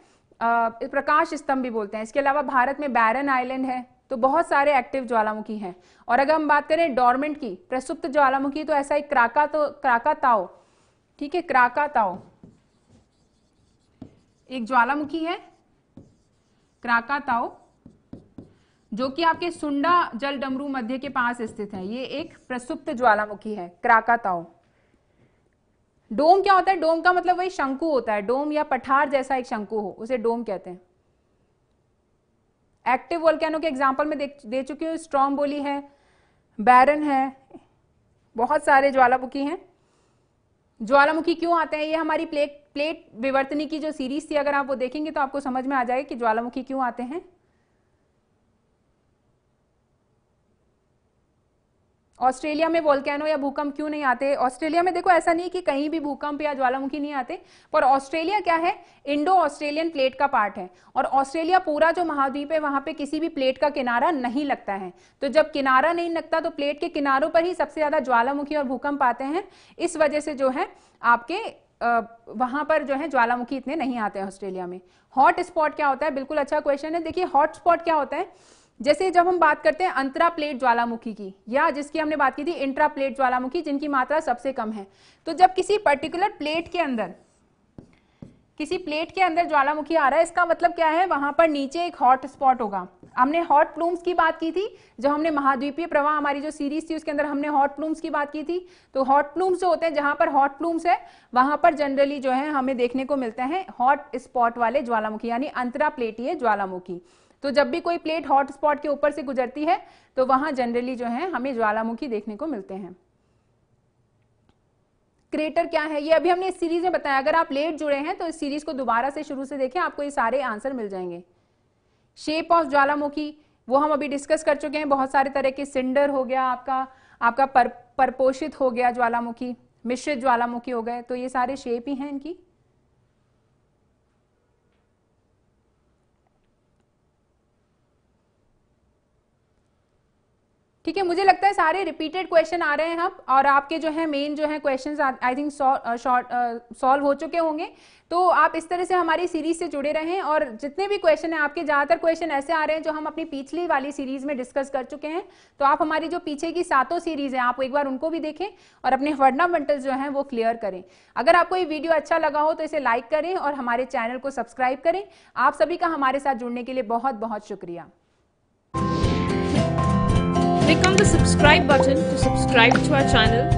प्रकाश स्तंभ भी बोलते हैं इसके अलावा भारत में बैरन आइलैंड है तो बहुत सारे एक्टिव ज्वालामुखी हैं और अगर हम बात करें डोरमेंट की प्रसुप्त ज्वालामुखी तो ऐसा एक क्राका तो क्राका ताओ ठीक है क्राका ताओ एक ज्वालामुखी है क्राका ताओ जो कि आपके सुंडा जल डमरू मध्य के पास स्थित है ये एक प्रसुप्त ज्वालामुखी है क्राका ताओ डोम क्या होता है डोम का मतलब वही शंकु होता है डोम या पठार जैसा एक शंकु हो उसे डोम कहते हैं एक्टिव वोल्केनो के एग्जाम्पल में दे, चुकी हूँ स्ट्रॉम बोली है बैरन है बहुत सारे ज्वालामुखी हैं ज्वालामुखी क्यों आते हैं ये हमारी प्लेट प्लेट विवर्तनी की जो सीरीज थी अगर आप वो देखेंगे तो आपको समझ में आ जाएगा कि ज्वालामुखी क्यों आते हैं ऑस्ट्रेलिया में वॉल्केनो या भूकंप क्यों नहीं आते ऑस्ट्रेलिया में देखो ऐसा नहीं कि कहीं भी भूकंप या ज्वालामुखी नहीं आते पर ऑस्ट्रेलिया क्या है इंडो ऑस्ट्रेलियन प्लेट का पार्ट है और ऑस्ट्रेलिया पूरा जो महाद्वीप है वहां पे किसी भी प्लेट का किनारा नहीं लगता है तो जब किनारा नहीं लगता तो प्लेट के किनारों पर ही सबसे ज्यादा ज्वालामुखी और भूकंप आते हैं इस वजह से जो है आपके वहां पर जो है ज्वालामुखी इतने नहीं आते ऑस्ट्रेलिया में हॉट स्पॉट क्या होता है बिल्कुल अच्छा क्वेश्चन है देखिए हॉट स्पॉट क्या होता है जैसे जब हम बात करते हैं अंतरा प्लेट ज्वालामुखी की या जिसकी हमने बात की थी इंट्रा प्लेट ज्वालामुखी जिनकी मात्रा सबसे कम है तो जब किसी पर्टिकुलर प्लेट के अंदर किसी प्लेट के अंदर ज्वालामुखी आ रहा है इसका मतलब क्या है वहां पर नीचे एक हॉट स्पॉट होगा हमने हॉट प्लूम्स की बात की थी जो हमने महाद्वीपीय प्रवाह हमारी जो सीरीज थी उसके अंदर हमने हॉट प्लूम्स की बात की थी तो हॉट प्लूम्स जो होते हैं जहां पर हॉट प्लूम्स है वहां पर जनरली जो है हमें देखने को मिलते हैं हॉट स्पॉट वाले ज्वालामुखी यानी अंतरा प्लेटीय ज्वालामुखी तो जब भी कोई प्लेट हॉट स्पॉट के ऊपर से गुजरती है तो वहां जनरली जो है हमें ज्वालामुखी देखने को मिलते हैं क्रेटर क्या है ये अभी हमने इस सीरीज में बताया अगर आप लेट जुड़े हैं तो इस सीरीज को दोबारा से शुरू से देखें आपको ये सारे आंसर मिल जाएंगे शेप ऑफ ज्वालामुखी वो हम अभी डिस्कस कर चुके हैं बहुत सारे तरह के सिंडर हो गया आपका आपका पर, परपोषित हो गया ज्वालामुखी मिश्रित ज्वालामुखी हो गए तो ये सारे शेप ही हैं इनकी ठीक है मुझे लगता है सारे रिपीटेड क्वेश्चन आ रहे हैं हम और आपके जो है मेन जो है question I think short solve हो चुके होंगे तो आप इस तरह से हमारी सीरीज से जुड़े रहें और जितने भी क्वेश्चन हैं आपके ज़्यादातर क्वेश्चन ऐसे आ रहे हैं जो हम अपनी पिछली वाली सीरीज में डिस्कस कर चुके हैं तो आप हमारी जो पीछे की सातों सीरीज है आप एक बार उनको भी देखें और अपने फंडामेंटल जो हैं वो क्लियर करें अगर आपको ये वीडियो अच्छा लगा हो तो इसे लाइक करें और हमारे चैनल को सब्सक्राइब करें आप सभी का हमारे साथ जुड़ने के लिए बहुत बहुत शुक्रिया Click on the subscribe button to subscribe to our channel.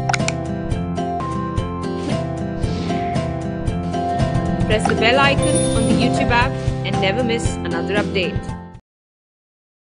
Press the bell icon on the YouTube app and never miss another update.